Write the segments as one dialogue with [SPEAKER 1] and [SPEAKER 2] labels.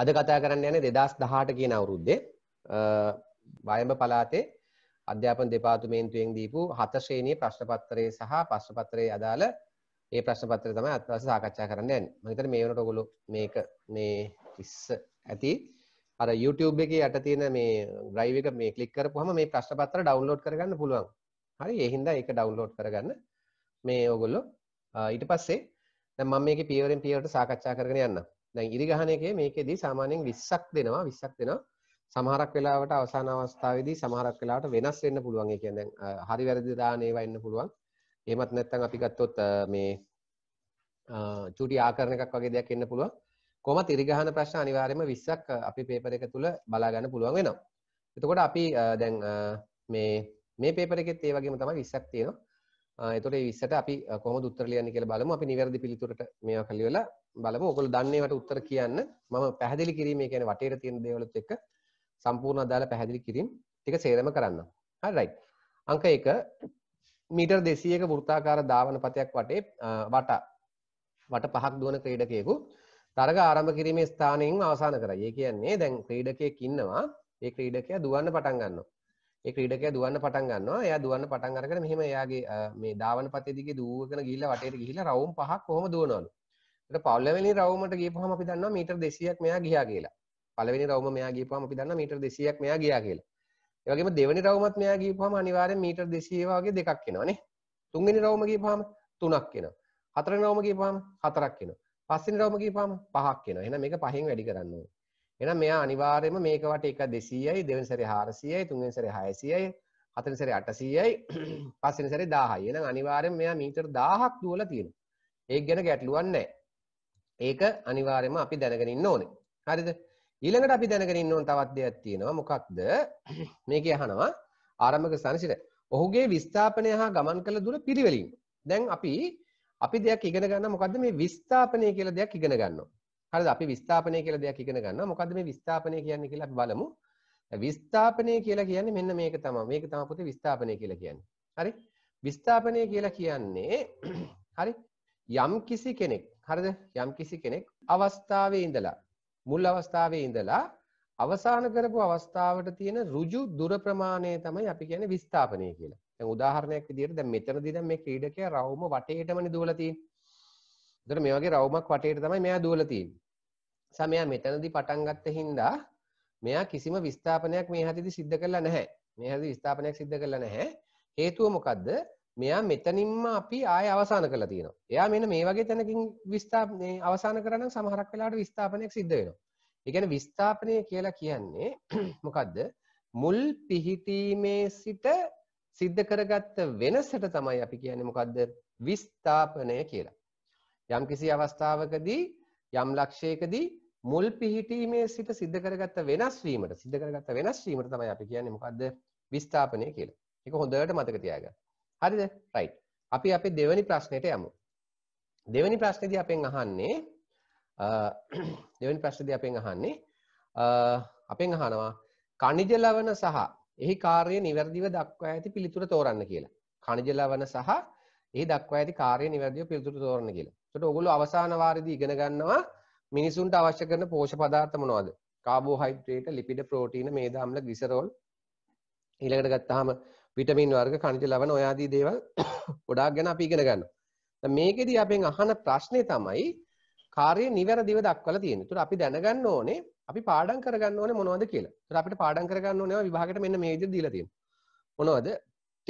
[SPEAKER 1] අද කතා කරන්න යන දෙදස් දහට කියන අවුරුද්දේ වයඹ පලාතේ අධ්‍යාපන දෙපාතුමේන්තුවෙන් දීපු හත ශ්‍රේණී ප්‍රශ්නපත්තරය සහ ප්‍රශ්නපත්තරය අදාළ ඒ ප්‍රශ්නපත්‍රය තමයි අත්වස සාකච්ඡා කරන්න යන්නේ. මම හිතන්නේ මේ වෙනකොට ඔයගොල්ලෝ මේක මේ 30 ඇති අර YouTube එකේ යට තියෙන මේ drive එක මේ click කරපුවාම මේ ප්‍රශ්නපත්‍ර download කරගන්න පුළුවන්. හරි ඒ හින්දා ඒක download කරගන්න මේ ඔයගොල්ලෝ ඊට පස්සේ දැන් මම මේකේ පියවරෙන් පියවරට සාකච්ඡා කරගෙන යන්නම්. දැන් ඉරිගහන එකේ මේකෙදී සාමාන්‍යයෙන් 20ක් දෙනවා 20ක් දෙනවා සමහරක් වෙලාවට අවසාන අවස්ථාවේදී සමහරක් වෙලාවට වෙනස් වෙන්න පුළුවන් ඒ කියන්නේ දැන් හරි වැරදි දාන ඒවා එන්න පුළුවන් එහෙමත් නැත්නම් අපි ගත්තොත් මේ චුටි ආකරණ එකක් වගේ දෙයක් එන්න පුළුවන් කොහොමත් ඉරිගහන ප්‍රශ්න අනිවාර්යයෙන්ම 20ක් අපි පේපර් එක තුල බලා ගන්න පුළුවන් වෙනවා එතකොට අපි දැන් මේ මේ පේපර් එකෙත් ඒ වගේම තමයි 20ක් තියෙනවා එතකොට මේ 20ට අපි කොහොමද උත්තර ලියන්නේ කියලා බලමු. අපි නිවැරදි පිළිතුරට මේවා කලියලා බලමු. ඔයගොල්ලෝ දන්නේවට උත්තර කියන්න. මම පැහැදිලි කිරීම කියන්නේ වටේට තියෙන දේවලුත් එක්ක සම්පූර්ණ අදාළ පැහැදිලි කිරීම ටික සේරම කරන්න. හරි රයිට්. අංක 1 මීටර් 200ක වෘත්තාකාර ධාවන පතයක් වටේ වට වට පහක් දුවන ක්‍රීඩකයෙකු තරග ආරම්භ කිරීමේ ස්ථානයෙන් අවසන් කරයි. ඒ කියන්නේ දැන් ක්‍රීඩකයෙක් ඉන්නවා. ඒ ක්‍රීඩකයා දුවන්න පටන් ගන්නවා. ඒ ක්‍රීඩකයා දුවන්න පටන් ගන්නවා. එයා දුවන්න පටන් අරගෙන මෙහෙම එයාගේ මේ දාවන පතේ දිගේ දුවගෙන ගිහිල්ලා වටේට ගිහිල්ලා රවුම් පහක් කොහොම දුවනවලු. ඊට පළවෙනි රවුමට ගියපුවම අපි දන්නවා මීටර් 200ක් මෙයා ගියා කියලා. පළවෙනි රවුම මෙයා ගියපුවම අපි දන්නවා මීටර් 200ක් මෙයා ගියා කියලා. ඒ වගේම දෙවෙනි රවුමත් මෙයා ගියපුවම අනිවාර්යෙන් මීටර් 200 වගේ දෙකක් එනවනේ. තුන්වෙනි රවුම ගියපුවම තුනක් එනවා. හතරවෙනි රවුම ගියපුවම හතරක් එනවා. පස්වෙනි රවුම ගියපුවම පහක් එනවා. එහෙනම් මේක පහෙන් වැඩි කරන්න ඕනේ. එහෙනම් මෙයා අනිවාර්යයෙන්ම මේක වට එක 200යි දෙවෙනි සැරේ 400යි තුන්වෙනි සැරේ 600යි හතරවෙනි සැරේ 800යි පස්වෙනි සැරේ 1000යි එහෙනම් අනිවාර්යයෙන්ම මෙයා මීටර 1000ක් දුවලා තියෙනවා ඒක ගැන ගැටලුවක් නැහැ ඒක අනිවාර්යයෙන්ම අපි දැනගෙන ඉන්න ඕනේ හරිද ඊළඟට අපි දැනගෙන ඉන්න ඕන තවත් දෙයක් තියෙනවා මොකක්ද මේකේ අහනවා ආරම්භක ස්ථානසිර ඔහුගේ විස්ථාපනය හා ගමන් කළ දුර පිළිවෙලින් දැන් අපි අපි දෙයක් ඉගෙන ගන්න මොකද්ද මේ විස්ථාපනය කියලා දෙයක් ඉගෙන ගන්නවා හරිද අපි විස්ථාපනය කියලා දෙයක් ඉගෙන ගන්නවා මොකද්ද මේ විස්ථාපනය කියන්නේ කියලා අපි බලමු විස්ථාපනය කියලා කියන්නේ මෙන්න මේක තමයි මේක තමයි පුතේ විස්ථාපනය කියලා කියන්නේ හරි විස්ථාපනය කියලා කියන්නේ හරි යම් කිසි කෙනෙක් හරිද යම් කිසි කෙනෙක් අවස්ථාවේ ඉඳලා මුල් අවස්ථාවේ ඉඳලා අවසාන කරපු අවස්ථාවට තියෙන ඍජු දුර ප්‍රමාණය තමයි අපි කියන්නේ විස්ථාපනය කියලා. දැන් උදාහරණයක් විදිහට දැන් මෙතනදී දැන් මේ ක්‍රීඩකයා රවුම වටේටමනේ දුවලා තියෙන්නේ. දොට මේ වගේ රවමක් වටේට තමයි මෙයා දුවලතින් සමයා මෙතනදි පටන්ගත්ත හින්දා මෙයා කිසිම විස්ථාපනයක් මේ හතිදි සිද්ධ කරලා නැහැ මේ හදි විස්ථාපනයක් සිද්ධ කරලා නැහැ හේතුව මොකක්ද මෙයා මෙතනින්ම අපි ආය අවසාන කළ තියෙනවා එයා මෙන මේ වගේ තැනකින් විස්ථාපනය අවසාන කරන සමහරක් වෙලාට විස්ථාපනයක් සිද්ධ වෙනවා එකන විස්ථාපනය කියලා කියන්නේ මොකක්ද මුල් පිහිටීමේ සිට සිද්ධ කරගත්ත වෙනසට තමයි අපි කියන්නේ මොකක්ද විස්ථාපනය කියලා යම් කිසි අවස්ථාවකදී යම් ලක්ෂයකදී මුල් පිහිටීමේ සිට සිද්ධ කරගත්ත වෙනස්වීමට සිද්ධ කරගත්ත වෙනස්වීමට තමයි අපි කියන්නේ මොකද්ද විස්ථාපනය කියලා. ඒක හොඳට මතක තියාගන්න. හරිද? right. අපි අපේ දෙවැනි ප්‍රශ්නෙට යමු. දෙවැනි ප්‍රශ්නේදී අපෙන් අහන්නේ දෙවැනි ප්‍රශ්නේදී අපෙන් අහන්නේ අපෙන් අහනවා කණිජ ලවණ සහ එහි කාර්ය નિවර්දිව දක්වා ඇති පිළිතුර තෝරන්න කියලා. කණිජ ලවණ සහ එහි දක්වා ඇති කාර්ය નિවර්දිව පිළිතුර තෝරන්න කියලා. එතකොට ඔයගොල්ලෝ අවසාන වාරෙදී ඉගෙන ගන්නවා මිනිසුන්ට අවශ්‍ය කරන පෝෂ්‍ය පදාර්ථ මොනවද? කාබෝහයිඩ්‍රේට, ලිපිඩ, ප්‍රෝටීන, මේද අම්ල, ග්ලිසරෝල් ඊළඟට ගත්තාම විටමින් වර්ග, ඛනිජ ලවණ ඔය ආදී දේවල් ගොඩාක් ගැන අපි ඉගෙන ගන්නවා. දැන් මේකෙදී අපෙන් අහන ප්‍රශ්නේ තමයි කාර්ය නිවැරදිව දක්වලා තියෙන්නේ. ඒතර අපි දැනගන්න ඕනේ අපි පාඩම් කරගන්න ඕනේ මොනවද කියලා. ඒතර අපිට පාඩම් කරගන්න ඕනේ විභාගයට මෙන්න මේ විදිහට දීලා තියෙනවා. මොනවද?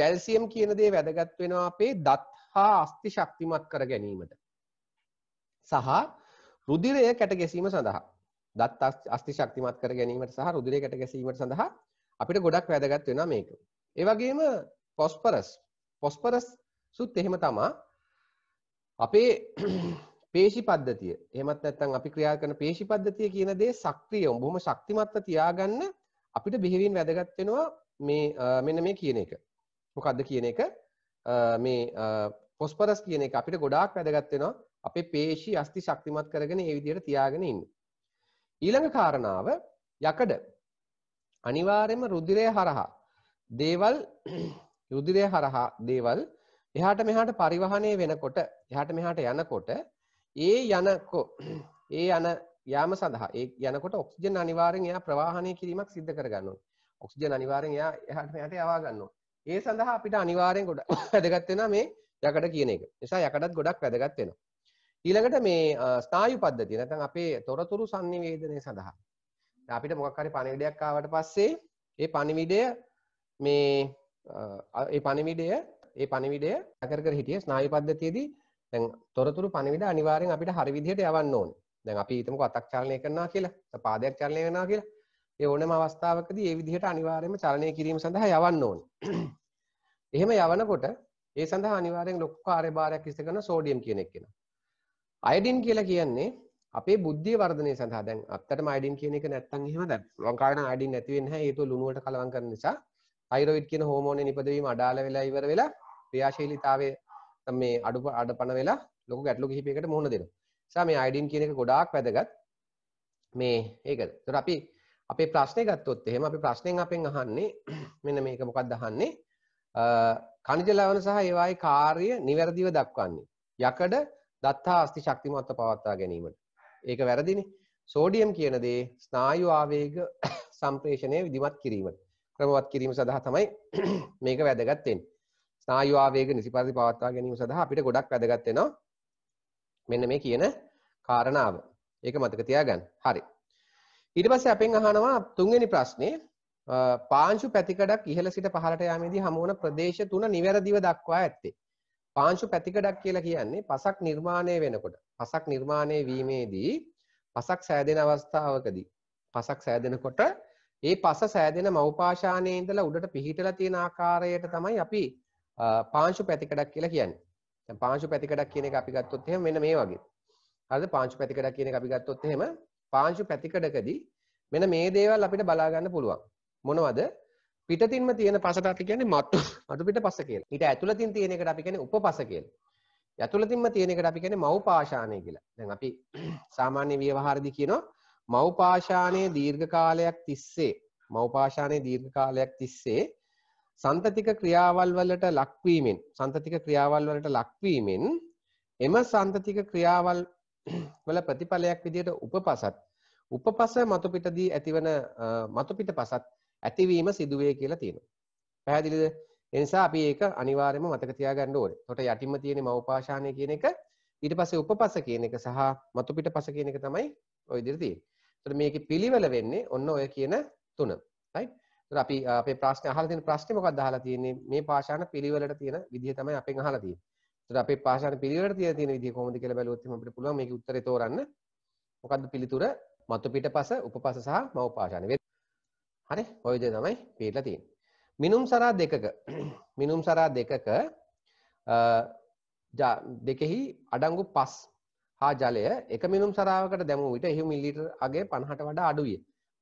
[SPEAKER 1] කැල්සියම් කියන දේ වැදගත් වෙනවා අපේ දත් හා අස්ථි ශක්තිමත් කර ගැනීමට. සහ රුදිරය කැට ගැසීම සඳහා දත් අස්ති ශක්තිමත් කර ගැනීමට සහ රුදිරය කැට ගැසීමට සඳහා අපිට ගොඩක් වැදගත් වෙන මේක. ඒ වගේම පොස්පරස් පොස්පරස් සුත් එහෙම තමා අපේ පේශි පද්ධතිය එහමත් නැත්තම් අපි ක්‍රියා කරන පේශි පද්ධතිය කියන දේ සක්‍රිය බොහොම ශක්තිමත්ව තියාගන්න අපිට බෙහෙවින් වැදගත් වෙනවා මේ මෙන්න මේ කියන එක. මොකද්ද කියන එක මේ පොස්පරස් කියන එක අපිට ගොඩාක් වැදගත් වෙනවා අපේ පේශී අස්ති ශක්තිමත් කරගෙන ඒ විදිහට තියාගෙන ඉන්න. ඊළඟ කාරණාව යකඩ අනිවාර්යයෙන්ම රුධිරය හරහා දේවල් රුධිරය හරහා දේවල් එහාට මෙහාට පරිවහනය වෙනකොට එහාට මෙහාට යනකොට ඒ යනකෝ ඒ යන යාම සඳහා ඒ යනකොට ඔක්සිජන් අනිවාර්යෙන් එයා ප්‍රවාහණය කිරීමක් සිද්ධ කරගන්න ඕනේ. ඔක්සිජන් අනිවාර්යෙන් එයා එහාට මෙහාට යවා ගන්න ඕනේ. ඒ සඳහා අපිට අනිවාර්යෙන් ගොඩක් වැදගත් වෙනවා මේ යකඩ කියන එක. නිසා යකඩත් ගොඩක් වැදගත් වෙනවා. ඊළඟට මේ ස්නායු පද්ධතිය නැත්නම් අපේ තොරතුරු sannivedanaya සඳහා අපිට මොකක් හරි පණිවිඩයක් ආවට පස්සේ ඒ පණිවිඩය මේ ඒ පණිවිඩය ඒ පණිවිඩය කර කර හිටිය ස්නායු පද්ධතියේදී දැන් තොරතුරු පණිවිඩ අනිවාර්යෙන් අපිට හරි විදිහට යවන්න ඕනේ. දැන් අපි හිතමුකෝ අතක් චලනය කරනවා කියලා පාදයක් චලනය කරනවා කියලා ඒ ඕනම අවස්ථාවකදී ඒ විදිහට අනිවාර්යයෙන්ම චලනය කිරීම සඳහා යවන්න ඕනේ. එහෙම යවනකොට ඒ සඳහා අනිවාර්යෙන් ලොකු කාර්යභාරයක් ඉස්ස කරන සෝඩියම් කියන එක්කෙනා. අයඩින් කියලා කියන්නේ අපේ බුද්ධිය වර්ධනය සඳහා දැන් අත්තටම අයිඩින් කියන එක නැත්තම් එහෙම දැන් ලංකාවේ අයිඩින් නැති වෙන්නේ නැහැ හේතුව ලුණුවට කලවම් කරන නිසා තයිරොයිඩ් කියන හෝමෝනේ නිපදවීම අඩාල වෙලා ඉවර වෙලා ක්‍රියාශීලීතාවයේ මේ අඩු අඩපණ වෙලා ලොකු ගැටලු කිහිපයකට මුහුණ දෙනවා. නිසා මේ අයිඩින් කියන එක ගොඩාක් වැදගත්. මේ ඒකද. ඒතර අපි අපේ ප්‍රශ්නේ ගත්තොත් එහෙම අපි ප්‍රශ්නෙන් අපෙන් අහන්නේ මෙන්න මේක මොකක්ද අහන්නේ? කණිජ ලවණ සහ ඒවායේ කාර්ය නිවැරදිව දක්වන්නේ. යකඩ දත්තා අස්ති ශක්තිමත්ව පවත්වා ගැනීමට. ඒක වැරදිනි. සෝඩියම් කියන දේ ස්නායු ආවේග සම්ප්‍රේෂණය විදිමත් කිරීමට. ක්‍රමවත් කිරීම සඳහා තමයි මේක වැදගත් වෙන්නේ. ස්නායු ආවේග නිසිපරිදි පවත්වා ගැනීම සඳහා අපිට ගොඩක් වැදගත් වෙනවා. මෙන්න මේ කියන කාරණාව. ඒක මතක තියාගන්න. හරි. ඊට පස්සේ අපෙන් අහනවා තුන්වෙනි ප්‍රශ්නේ පාංශු පැතිකඩක් ඉහළ සිට පහළට යාමේදී හමුවන ප්‍රදේශ තුන නිවැරදිව දක්වා ඇත්තේ. පාංශු පැතිකඩක් කියලා කියන්නේ පසක් නිර්මාණය වෙනකොට පසක් නිර්මාණය වීමේදී පසක් සෑදෙන අවස්ථාවකදී පසක් සෑදෙනකොට ඒ පස සෑදෙන මවපාශානයේ ඉඳලා උඩට පිහිටලා තියෙන ආකාරයට තමයි අපි පාංශු පැතිකඩක් කියලා කියන්නේ. දැන් පාංශු පැතිකඩක් කියන එක අපි ගත්තොත් එහෙම මෙන්න මේ වගේ. හරිද? පාංශු පැතිකඩක් කියන එක අපි ගත්තොත් එහෙම පාංශු පැතිකඩකදී මෙන්න මේ දේවල් අපිට බලා ගන්න පුළුවන්. මොනවද? පිටතින්ම තියෙන පසට අපි කියන්නේ මත්තු මතු පිට පස කියලා. ඊට ඇතුළතින් තියෙන එකට අපි කියන්නේ උපපස කියලා. ඇතුළතින්ම තියෙන එකට අපි කියන්නේ මව්පාෂාණය කියලා. දැන් අපි සාමාන්‍ය ව්‍යවහාරදී කියනවා මව්පාෂාණයේ දීර්ඝ කාලයක් තිස්සේ මව්පාෂාණයේ දීර්ඝ කාලයක් තිස්සේ සන්තතික ක්‍රියාවල් වලට ලක්වීමෙන් සන්තතික ක්‍රියාවල් වලට ලක්වීමෙන් එම සන්තතික ක්‍රියාවල් වල ප්‍රතිඵලයක් විදිහට උපපසත් උපපස මතුපිටදී ඇතිවන මතුපිට පසත් ඇතිවීම සිදුවේ කියලා තියෙනවා. පැහැදිලිද? ඒ නිසා අපි ඒක අනිවාර්යයෙන්ම මතක තියාගන්න ඕනේ. එතකොට යටිම තියෙන මවපාෂාණය කියන එක ඊට පස්සේ උපපස කියන එක සහ මතු පිටපස කියන එක තමයි ওই විදිහට තියෙන්නේ. එතකොට මේකේ පිළිවෙල වෙන්නේ ඔන්න ඔය කියන තුන. right? එතකොට අපි අපේ ප්‍රශ්නේ අහලා තියෙන ප්‍රශ්නේ මොකක්ද අහලා තියෙන්නේ? මේ පාෂාණ පිළිවෙලට තියෙන විදිහ තමයි අපෙන් අහලා තියෙන්නේ. එතකොට අපේ පාෂාණ පිළිවෙලට තියෙන තියෙන විදිහ කොහොමද කියලා බැලුවොත් එහෙනම් අපිට පුළුවන් මේකේ උත්තරේ තෝරන්න. මොකද්ද පිළිතුර? මතු පිටපස, උපපස සහ මව් පාෂාණ. හරි ඔයද තමයි පිටලා තියෙන මිනුම් සරා දෙකක මිනුම් සරා දෙකක දෙකෙහි අඩංගු පස් හා ජලය එක මිනුම් සරාවකට දැමූ විට එහි මිලිටර් අගේ පණහට වඩා අඩුවිය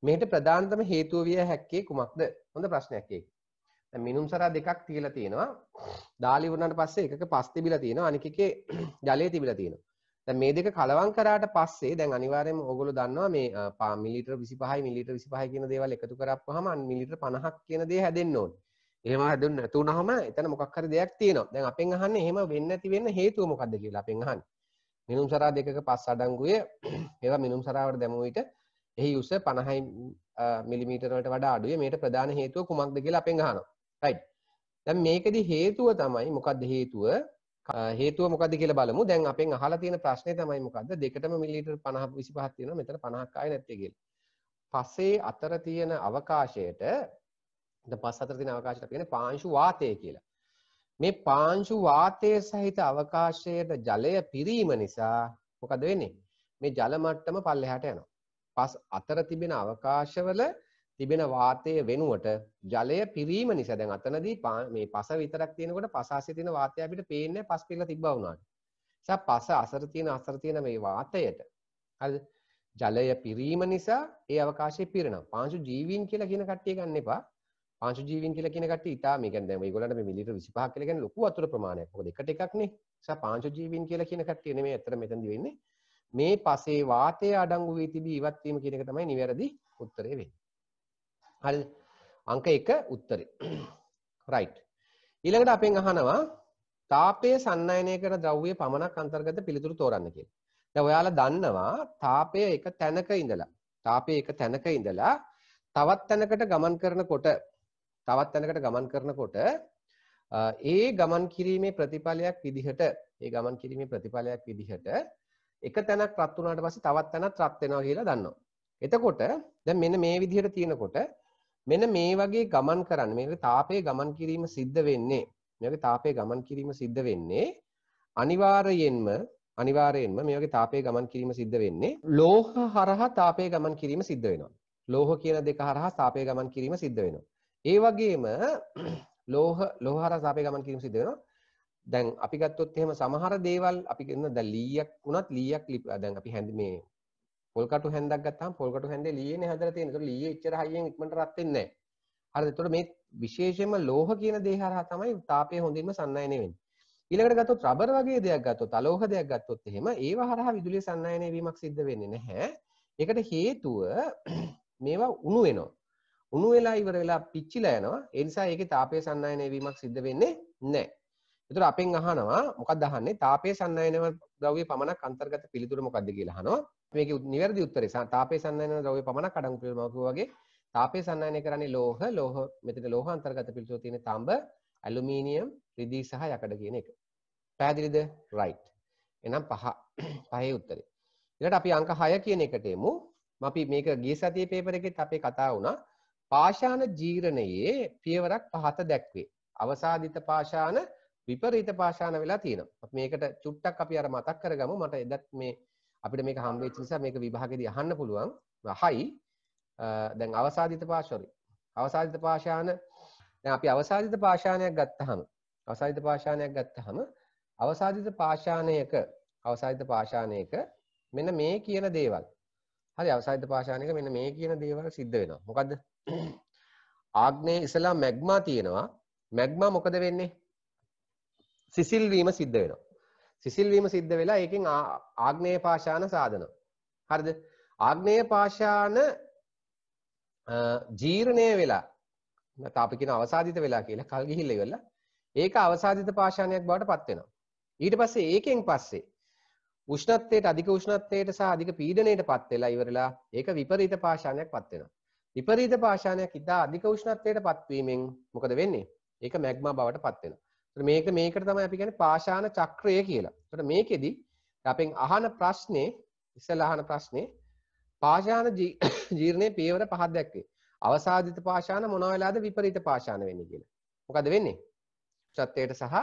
[SPEAKER 1] මෙහිට ප්‍රධානතම හේතුව විය හැක්කේ කුමක්ද හොඳ ප්‍රශ්නයක් ඒක මිනුම් සරා දෙකක් තියලා තියෙනවා දාලි වුණාට පස්සේ එකක පස් තිබිලා තියෙනවා අනික එකේ ජලය තිබිලා තියෙනවා මේ දෙක කලවන් කරාට පස්සේ දැන් අනිවාරයම ඔගොලු දන්නවා මේ පා මිලිට විසි පහයි මිලිට විසි පහ කියන දේවල් එකතු කරක් හම මිලිට පණහක් කියන දේ හැදෙන්න්න ඕන් එහම හැදුන්න තුන හම එතන මොක්කර දෙයක් තියනවා දැන් අපෙන් අහන්න එහෙම වෙන්න ඇති වෙන්න හේතුව මොකක්ද කියලා අපෙන් අහන් මිනුම් සරා දෙකක පස් අඩංගුය ඒවා මිනුම් සරාවට දැමුවිට එහි උස පණහයි මිලිමීටරට වඩා අඩුව මේට ප්‍රධාන හේතුව කුමක්ද කියලා අපෙන් අහනවා රයි් දැන් මේකදි හේතුව තමයි මොකක්ද හේතුව හේතුව මොකද කියලා බලමු. දැන් අපෙන් අහලා තියෙන ප්‍රශ්නේ තමයි මොකද්ද? දෙකටම මිලිලීටර් 50 25ක් තියෙනවා. මෙතන 50ක් ආයේ නැත්තේ කියලා. පසේ අතර තියෙන අවකාශයට දැන් පස් අතර තියෙන අවකාශයට අපි කියන්නේ පාංශු වාතය කියලා. මේ පාංශු වාතය සහිත අවකාශයට ජලය පිරීම නිසා මොකද වෙන්නේ? මේ ජල මට්ටම පල්ලෙහාට යනවා. පස් අතර තිබෙන අවකාශවල තිබෙන වාතය වෙනුවට ජලය පිරීම නිසා දැන් අතනදී මේ පස විතරක් තියෙනකොට පස අසේ තියෙන වාතය අපිට පේන්නේ පස් පිරලා තිබ්බා වුණාට. නිසා පස අසර තියෙන අසර තියෙන මේ වාතයට හරිද? ජලය පිරීම නිසා ඒ අවකාශය පිරෙනවා. පාංශු ජීවීන් කියලා කියන කට්ටිය ගන්න එපා. පාංශු ජීවීන් කියලා කියන කට්ටිය ඉතා මේ කියන්නේ දැන් මේගොල්ලන්ට මේ මිලිලීටර් 25 කියලා කියන්නේ ලොකු වතුර ප්‍රමාණයක්. මොකද එකට එකක් නේ. නිසා පාංශු ජීවීන් කියලා කියන කට්ටිය නෙමෙයි අතර මෙතනදී වෙන්නේ. මේ පසේ වාතය අඩංගු වී තිබී ඉවත් වීම කියන එක තමයි නිවැරදි උත්තරේ වෙන්නේ. හරිද? අංක 1 උත්තරේ. right. ඊළඟට අපෙන් අහනවා තාපය සන්නායනය කරන ද්‍රව්‍ය පමණක් අන්තර්ගත පිළිතුරු තෝරන්න කියලා. දැන් ඔයාලා දන්නවා තාපය එක තැනක ඉඳලා තාපය එක තැනක ඉඳලා තවත් තැනකට ගමන් කරනකොට තවත් තැනකට ගමන් කරනකොට ඒ ගමන් කිරීමේ ප්‍රතිඵලයක් විදිහට ඒ ගමන් කිරීමේ ප්‍රතිඵලයක් විදිහට එක තැනක් රත් වුණාට පස්සේ තවත් තැනක් රත් වෙනවා කියලා දන්නවා. එතකොට දැන් මෙන්න මේ විදිහට තියෙනකොට මෙන මේ වගේ ගමන් කරන්න මේක තාපය ගමන් කිරීම සිද්ධ වෙන්නේ මේක තාපය ගමන් කිරීම සිද්ධ වෙන්නේ අනිවාර්යෙන්ම අනිවාර්යෙන්ම මේ වගේ තාපය ගමන් කිරීම සිද්ධ වෙන්නේ ලෝහ හරහා තාපය ගමන් කිරීම සිද්ධ වෙනවා ලෝහ කියන දෙක හරහා තාපය ගමන් කිරීම සිද්ධ වෙනවා ඒ වගේම ලෝහ ලෝහ හරහා තාපය ගමන් කිරීම සිද්ධ වෙනවා දැන් අපි ගත්තොත් එහෙම සමහර දේවල් අපි කියන දැන් ලීයක් වුණත් ලීයක් දැන් අපි හැඳ මේ පොල්කටු හැන්දක් ගත්තාම පොල්කටු හැන්දේ ලීයේනේ හදලා තියෙන්නේ. ඒතකොට ලීයේ එච්චර හයියෙන් ඉක්මනට රත් වෙන්නේ නැහැ. හරිද? ඒතකොට මේ විශේෂයෙන්ම ලෝහ කියන දේ හරහා තමයි තාපය හොඳින්ම සන්නායනය වෙන්නේ. ඊළඟට ගත්තොත් රබර් වගේ දෙයක් ගත්තොත් අලෝහ දෙයක් ගත්තොත් එහෙම ඒව හරහා විදුලිය සන්නායනය වීමක් සිද්ධ වෙන්නේ නැහැ. ඒකට හේතුව මේවා උණු වෙනවා. උණු වෙලා ඉවර වෙලා පිච්චිලා යනවා. ඒ නිසා ඒකේ තාපය සන්නායනය වීමක් සිද්ධ වෙන්නේ නැහැ. ඒතර අපෙන් අහනවා මොකක්ද අහන්නේ? තාපය සන්නායන ද්‍රව්‍ය පමණක් අන්තර්ගත පිළිතුර මොකක්ද කියලා අහනවා. මේක නිවැරදි උත්තරේ තාපේ සන්දයන ද්‍රව්‍ය පමණක් අඩංගු කියලා මම කිව්වාගේ තාපේ සන්දයනය කරන්නේ ලෝහ ලෝහ මෙතන ලෝහ අන්තර්ගත පිළිතුර තියෙන තඹ ඇලුමීනියම් රිදී සහ යකඩ කියන එක පැහැදිලිද රයිට් එහෙනම් පහ පහේ උත්තරේ ඊළඟට අපි අංක 6 කියන එකට එමු අපි මේක ගිය සතියේ පේපර් එකෙත් අපේ කතා වුණා පාෂාණ ජීරණයේ පියවරක් පහත දැක්වේ අවසාධිත පාෂාණ විපරීත පාෂාණ වෙලා තියෙනවා අපි මේකට චුට්ටක් අපි අර මතක් කරගමු මට එදත් මේ අපිට මේක හම්බෙච්ච නිසා මේක විභාගෙදී අහන්න පුළුවන්. හයි දැන් අවසාදිත පාෂරි. අවසාදිත පාෂාන දැන් අපි අවසාදිත පාෂාණයක් ගත්තහම අවසාදිත පාෂාණයක් ගත්තහම අවසාදිත පාෂාණයක අවසාදිත පාෂාණයක මෙන්න මේ කියන දේවල්. හරි අවසාදිත පාෂාණයක මෙන්න මේ කියන දේවල් සිද්ධ වෙනවා. මොකද්ද? ආග්නේ ඉස්සලා මැග්මා තියෙනවා. මැග්මා මොකද වෙන්නේ? සිසිල් වීම සිද්ධ වෙනවා. සිසිල්වීම සිද්ධ වෙලා ඒකෙන් ආග්නේය පාෂාණ සාධනවා. හරිද? ආග්නේය පාෂාණ ජීර්ණය වෙලා නැත්නම් අපි කියන අවසාදිත වෙලා කියලා කල් ගිහිල්ලා ඉවරලා ඒක අවසාදිත පාෂාණයක් බවට පත් වෙනවා. ඊට පස්සේ ඒකෙන් පස්සේ උෂ්ණත්වයට අධික උෂ්ණත්වයට සහ අධික පීඩනයට පත් වෙලා ඉවරලා ඒක විපරීත පාෂාණයක් පත් වෙනවා. විපරීත පාෂාණයක් ඉතා අධික උෂ්ණත්වයට පත්වීමෙන් මොකද වෙන්නේ? ඒක මැග්මා බවට පත් වෙනවා. මේක මේකට තමයි අපි කියන්නේ පාෂාණ චක්‍රය කියලා. එතකොට මේකෙදි අපෙන් අහන ප්‍රශ්නේ ඉස්සෙල්ලා අහන ප්‍රශ්නේ පාෂාණ ජීර්ණයේ පියවර පහක් දැක්වේ. අවසාදිත පාෂාණ මොන වෙලාද විපරීත පාෂාණ වෙන්නේ කියලා. මොකද වෙන්නේ? ශත්‍යයට සහ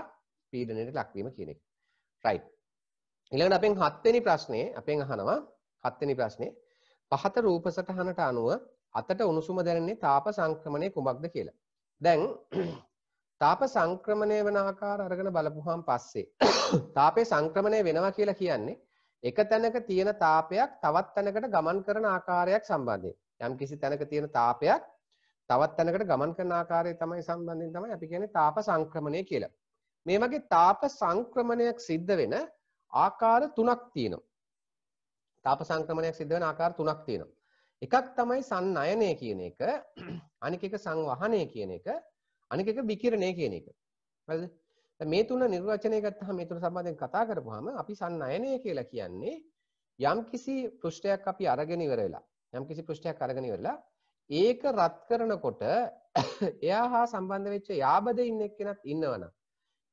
[SPEAKER 1] පීඩනයට ලක්වීම කියන එක. රයිට්. ඊළඟට අපෙන් හත්වෙනි ප්‍රශ්නේ අපෙන් අහනවා හත්වෙනි ප්‍රශ්නේ පහත රූප සටහනට අනුව අතට උණුසුම දැනෙන්නේ තාප සංක්‍රමණය කුමක්ද කියලා. දැන් තාප සංක්‍රමණය වන ආකාර අරගෙන බලපුහම් පස්සේ තාපේ සංක්‍රමණය වෙනවා කියලා කියන්නේ එක තැනක තියෙන තාපයක් තවත් තැනකට ගමන් කරන ආකාරයක් සම්බන්ධයෙන් යම් කිසි තැනක තියෙන තාපයක් තවත් තැනකට ගමන් කරන ආකාරය තමයි සම්බන්ධයෙන් තමයි අපි කියන්නේ තාප සංක්‍රමණය කියලා. මේ වගේ තාප සංක්‍රමණයක් සිද්ධ වෙන ආකාර තුනක් තියෙනවා. තාප සංක්‍රමණයක් සිද්ධ වෙන ආකාර තුනක් තියෙනවා. එකක් තමයි සන්නයනය කියන එක අනික එක සංවහනය කියන එක අනික එක විකිරණය කියන එක. හරිද? මේ තුන නිර්වචනය ගත්තහම මේ තුන සම්බන්ධයෙන් කතා කරපුවාම අපි සන්නායනය කියලා කියන්නේ යම්කිසි පෘෂ්ඨයක් අපි අරගෙන ඉවර වෙලා යම්කිසි පෘෂ්ඨයක් අරගෙන ඉවරලා ඒක රත් කරනකොට එයා හා සම්බන්ධ වෙච්ච යාබද ඉන්න එක්කෙනත් ඉන්නවනම්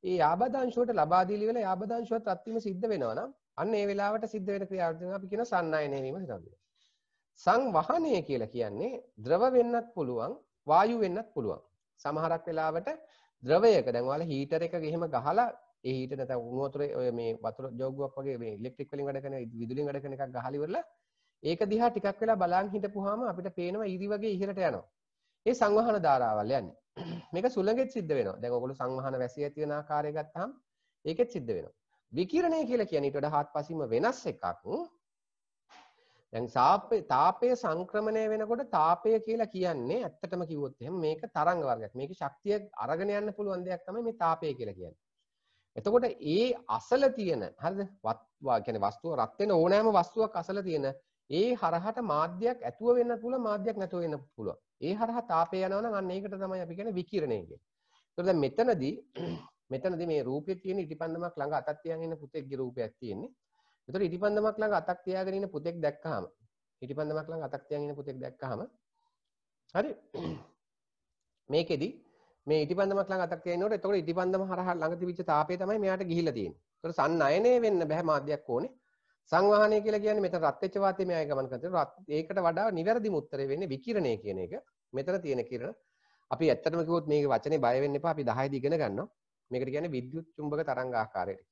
[SPEAKER 1] ඒ යාබද අංශුවට ලබා දීලි වෙලා යාබද අංශුවත් රත් වීම සිද්ධ වෙනවනම් අන්න ඒ වෙලාවට සිද්ධ වෙන ක්‍රියාවලියෙන් අපි කියන සන්නායනය වීම හිතන්නේ සංවහනය කියලා කියන්නේ ද්‍රව වෙන්නත් පුළුවන් වායු වෙන්නත් පුළුවන් සමහරක් වෙලාවට ද්‍රවයක දැන්වාල හීටර එක ගෙහෙම ගහලා ඒට නැත උනෝතර මේ වතුර ජෝගුවක් වගේ මේ ඉලෙක්ට්‍රික් වලින් වැඩ කරන විදුලින් වැඩ කරන එකක් ගහලිවලා ඒක දිහා ටිකක් වෙලා බලන් හිටපුවාම අපිට පේනවා ඊරි වගේ ඉහළට යනවා ඒ සංවහන ධාරාවල් යන්නේ මේක සුළඟෙත් සිද්ධ වෙනවා දැන් ඔයගොල්ලෝ සංවහන වැසි ඇති වෙන ආකාරය ගත්තාම ඒකෙත් සිද්ධ වෙනවා විකිරණය කියලා කියන්නේ ඊට වඩා හාත්පසින්ම වෙනස් එකක් දැන් තාපය සංක්‍රමණය වෙනකොට තාපය කියලා කියන්නේ ඇත්තටම කිව්වොත් එහෙම මේක තරංග වර්ගයක්. මේකේ ශක්තිය අරගෙන යන්න පුළුවන් දෙයක් තමයි මේ තාපය කියලා කියන්නේ. එතකොට ඒ අසල තියෙන හරිද? වත් කියන්නේ වස්තුව රත් වෙන ඕනෑම වස්තුවක් අසල තියෙන ඒ හරහට මාධ්‍යයක් ඇතුව වෙන්න පුළුවන් මාධ්‍යයක් නැතුව වෙන්න පුළුවන්. ඒ හරහා තාපය යනවා නම් අන්න ඒකට තමයි අපි කියන්නේ විකිරණය කියන්නේ. එතකොට දැන් මෙතනදී මෙතනදී මේ රූපයේ තියෙන ඉටිපන්දමක් ළඟ අතක් තියන් ඉන්න පුතෙක්ගේ රූපයක් තියෙන්නේ. එතකොට ඉටිපන්දමක් ළඟ අතක් තියාගෙන ඉන්න පුතෙක් දැක්කහම ඉටිපන්දමක් ළඟ අතක් තියාගෙන ඉන්න පුතෙක් දැක්කහම හරි මේකෙදි මේ ඉටිපන්දමක් ළඟ අතක් තියාගෙන ඉන්නකොට එතකොට ඉටිපන්දම හරහා ළඟ තිබිච්ච තාපය තමයි මෙයාට ගිහිල්ලා තියෙන්නේ. එතකොට සන්නයනේ වෙන්න බෑ මාධ්‍යයක් ඕනේ. සංවාහනය කියලා කියන්නේ මෙතන රත් වෙච්ච වාතය මෙයා ගමන් කරනවා. ඒකට වඩා නිවැරදිම උත්තරේ වෙන්නේ විකිරණය කියන එක. මෙතන තියෙන කිරණ අපි ඇත්තටම කිව්වොත් මේක වචනේ බය වෙන්න එපා අපි 10 දී ඉගෙන ගන්නවා මේකට කියන්නේ විද්‍යුත් චුම්බක තරංග ආකාරයට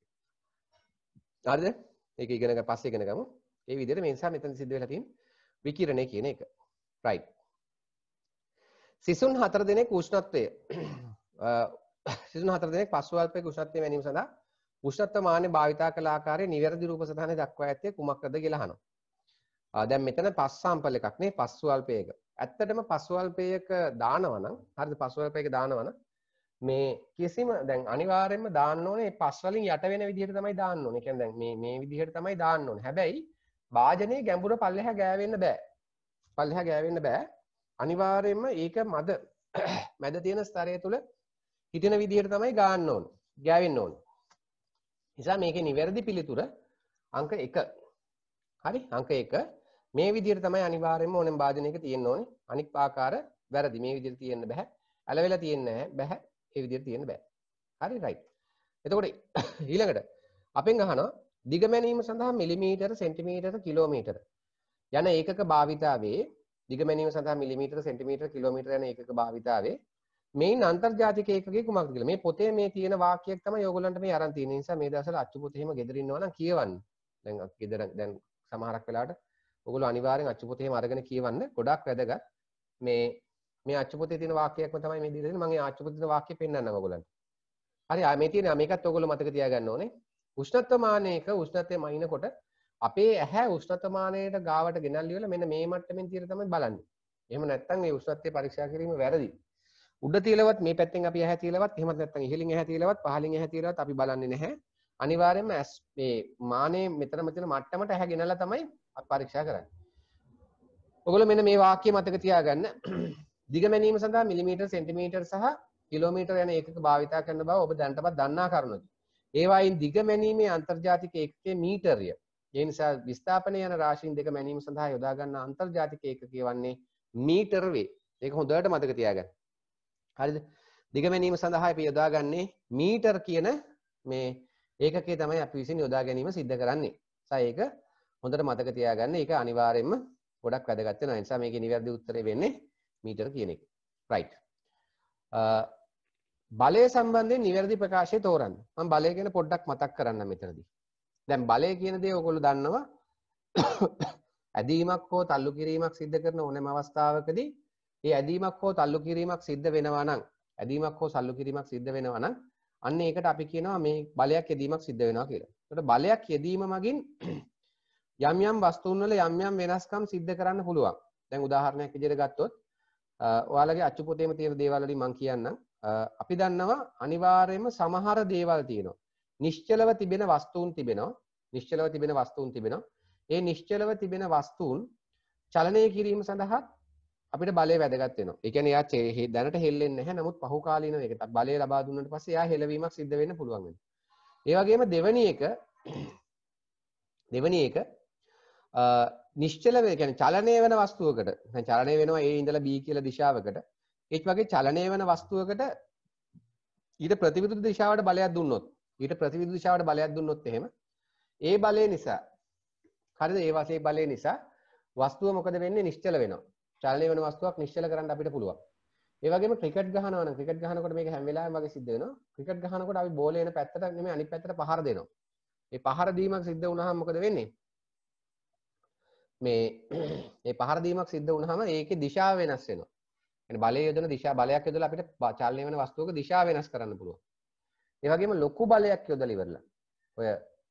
[SPEAKER 1] හරිද ඒක ඉගෙන පස්සේ ඉගෙන ගමු. ඒ විදිහට මේ නිසා මෙතන සිද්ධ වෙලා තියෙන්නේ විකිරණය කියන එක. right. සිසුන් හතර දෙනෙක් උෂ්ණත්වය සිසුන් හතර දෙනෙක් පස්වල්පයක උෂ්ණත්වය වැනීම සඳහා උෂ්ණත්ව මාන්‍ය භාවිතා කළ ආකාරයේ නිවැරදි රූප සටහන දක්වා ඇත්තේ කුමක්ද කියලා අහනවා. දැන් මෙතන පස් සාම්පල් එකක් නේ පස්වල්පයක. ඇත්තටම පස්වල්පයක දානවා නම් හරිද පස්වල්පයක දානවා නම් මේ කිසිම දැන් අනිවාරෙන්ම දාන්න ඕනේ පස්වලින් යට වෙන විදිහට තමයි දාන්න ඕනේ කියන්නේ දැන් මේ මේ විදිහට තමයි දාන්න ඕනේ හැබැයි වාජනේ ගැඹුර පල්ලෙහා ගෑවෙන්න බෑ පල්ලෙහා ගෑවෙන්න බෑ අනිවාර්යෙන්ම ඒක මද මැද තියෙන ස්තරය තුළ හිටින විදිහට තමයි ගන්න ඕන ගෑවෙන්න ඕන නිසා මේකේ නිවැරදි පිළිතුර අංක 1 හරි අංක 1 මේ විදිහට තමයි අනිවාර්යෙන්ම ඕනෙන් වාජනයක තියෙන්න ඕනේ අනික් ආකාර වැරදි මේ විදිහට තියෙන්න බෑ ඇලවෙලා තියෙන්නේ නැහැ බෑ ඒ විදිහට තියෙන්න බෑ. හරි රයිට්. එතකොට ඊළඟට අපෙන් අහනවා දිග මැනීම සඳහා මිලිමීටර සෙන්ටිමීටර කිලෝමීටර යන ඒකක භාවිතාවේ දිග මැනීම සඳහා මිලිමීටර සෙන්ටිමීටර කිලෝමීටර යන ඒකක භාවිතාවේ මේන් අන්තර්ජාතික ඒකකේ කුමක්ද කියලා. මේ පොතේ මේ තියෙන වාක්‍යයක් තමයි ඔයගොල්ලන්ට මේ අරන් තියෙන නිසා මේ දවස්වල අච්චු පොත එහෙම ගෙදර ඉන්නවා නම් කියවන්න. දැන් ගෙදර දැන් සමහරක් වෙලාවට ඔයගොල්ලෝ අනිවාර්යෙන් අච්චු පොත එහෙම අරගෙන කියවන්න ගොඩක් වැදගත්. මේ මේ අච්චුපොතේ තියෙන වාක්‍යයක්ම තමයි මේ දීලා තියෙන්නේ. මම ඒ අච්චුපොතේ තියෙන වාක්‍යය පෙන්නන්නම් ඔයගොල්ලන්ට. හරි ආ මේ තියෙන මේකත් ඔයගොල්ලෝ මතක තියාගන්න ඕනේ. උෂ්ණත්වමානයක උෂ්ණත්වය මනිනකොට අපේ ඇහැ උෂ්ණත්වමානයට ගාවට ගෙනල්ලිවලා මෙන්න මේ මට්ටමින් තියෙන තමයි බලන්නේ. එහෙම නැත්නම් මේ උෂ්ණත්වය පරීක්ෂා කිරීම වැරදි. උඩ තියලවත් මේ පැත්තෙන් අපි ඇහැ තියලවත් එහෙමත් නැත්නම් ඉහළින් ඇහැ තියලවත් පහළින් ඇහැ තියලවත් අපි බලන්නේ නැහැ. අනිවාර්යයෙන්ම ඇස් මේ මානේ මෙතනම තියෙන මට්ටමට ඇහැ ගෙනල්ලා තමයි අපි පරීක්ෂා කරන්නේ. ඔයගොල්ලෝ මෙන්න මේ වාක්‍ය මතක තියාගන්න. දිගමැනීම සඳහා මිලිමීටර් සෙන්ටිමීටර් සහ කිලෝමීටර් යන ඒකක භාවිතා කරන බව ඔබ දැනටමත් දන්නා කරුණකි. ඒවායින් දිගමැනීමේ අන්තර්ජාතික ඒකකයේ මීටරය. ඒ නිසා විස්ථාපනය යන රාශීන් දෙක මැනීම සඳහා යොදා ගන්නා අන්තර්ජාතික ඒකකය වන්නේ මීටර් වේ. ඒක හොඳට මතක තියාගන්න. හරිද? දිගමැනීම සඳහා අපි යොදා ගන්නේ මීටර් කියන මේ ඒකකේ තමයි අපි විසින් යොදා ගැනීම සිද්ධ කරන්නේ. සහ ඒක හොඳට මතක තියාගන්න. ඒක අනිවාර්යයෙන්ම ගොඩක් වැදගත් වෙනවා. ඒ නිසා මේකේ නිවැරදි උත්තරේ වෙන්නේ මීටර කියන එක රයිට් uh, බලය සම්බන්ධයෙන් නිවැරදි ප්‍රකාශය තෝරන්න මම බලය ගැන පොඩ්ඩක් මතක් කරන්න මෙතනදී. දැන් බලය කියන දේ ඔයගොල්ලෝ දන්නවා ඇදීමක් හෝ තල්ලු කිරීමක් සිද්ධ කරන ඕනෑම අවස්ථාවකදී ඒ ඇදීමක් හෝ තල්ලු කිරීමක් සිද්ධ වෙනවා නම් ඇදීමක් හෝ තල්ලු කිරීමක් සිද්ධ වෙනවා නම් අන්න ඒකට අපි කියනවා මේ බලයක් යෙදීමක් සිද්ධ වෙනවා කියලා. ඒකට බලයක් යෙදීම මගින් යම් යම් වස්තුන් වල යම් යම් වෙනස්කම් සිද්ධ කරන්න පුළුවන්. දැන් උදාහරණයක් විදිහට ගත්තොත් ඔයාලගේ අච්චු පොතේම තියෙන දේවල් වලින් මම කියන්නම්. අපි දන්නවා අනිවාර්යයෙන්ම සමහර දේවල් තියෙනවා. නිශ්චලව තිබෙන වස්තුන් තිබෙනවා. නිශ්චලව තිබෙන වස්තුන් තිබෙනවා. ඒ නිශ්චලව තිබෙන වස්තුන් චලනය කිරීම සඳහා අපිට බලය වැදගත් වෙනවා. ඒ කියන්නේ යා චේ දැනට හෙල්ලෙන්නේ නැහැ. නමුත් පහුකාලීනව ඒක බලය ලබා දුන්නාට පස්සේ යා හෙලවීමක් සිද්ධ වෙන්න පුළුවන් වෙනවා. ඒ වගේම දෙවැනි එක දෙවැනි එක නිශ්චල ගැන චලනය වෙන වස්තුවකට චලනය වෙනවා ඒ ඉඳල බී කියල දිශාවකට ඒත් වගේ චලනය වෙන වස්තුවකට ඊට ප්‍රතිවිදු දිශාවට බලයක් දුන්නොත් ඊට ප්‍රතිවිදු දිශාවට බලයක් දුන්නොත් එහෙම ඒ බලය නිසා හරිද ඒ වසේ බලය නිසා වස්තුව මොකද වෙන්නේ නිශ්චල වෙනවා චලනය වෙන වස්තුවක් නිශ්චල කරන්න අපිට පුළුවන් ඒ වගේම ක්‍රිකට් ගහනවා නම් ක්‍රිකට් ගහනකොට මේක හැම වෙලාවෙම වගේ සිද්ධ වෙනවා ක්‍රිකට් ගහනකොට අපි බෝලේ එන පැත්තට නෙමෙයි අනිත් පැත්තට පහර දෙනවා ඒ පහර දීමක් සිද්ධ වුණාම මොකද වෙන්නේ මේ ඒ පහර දීමක් සිද්ධ වුණාම ඒකේ දිශාව වෙනස් වෙනවා. يعني බලය යොදන දිශා බලයක් යොදලා අපිට චලනය වෙන වස්තුවක දිශාව වෙනස් කරන්න පුළුවන්. ඒ වගේම ලොකු බලයක් යොදලා ඉවරලා ඔය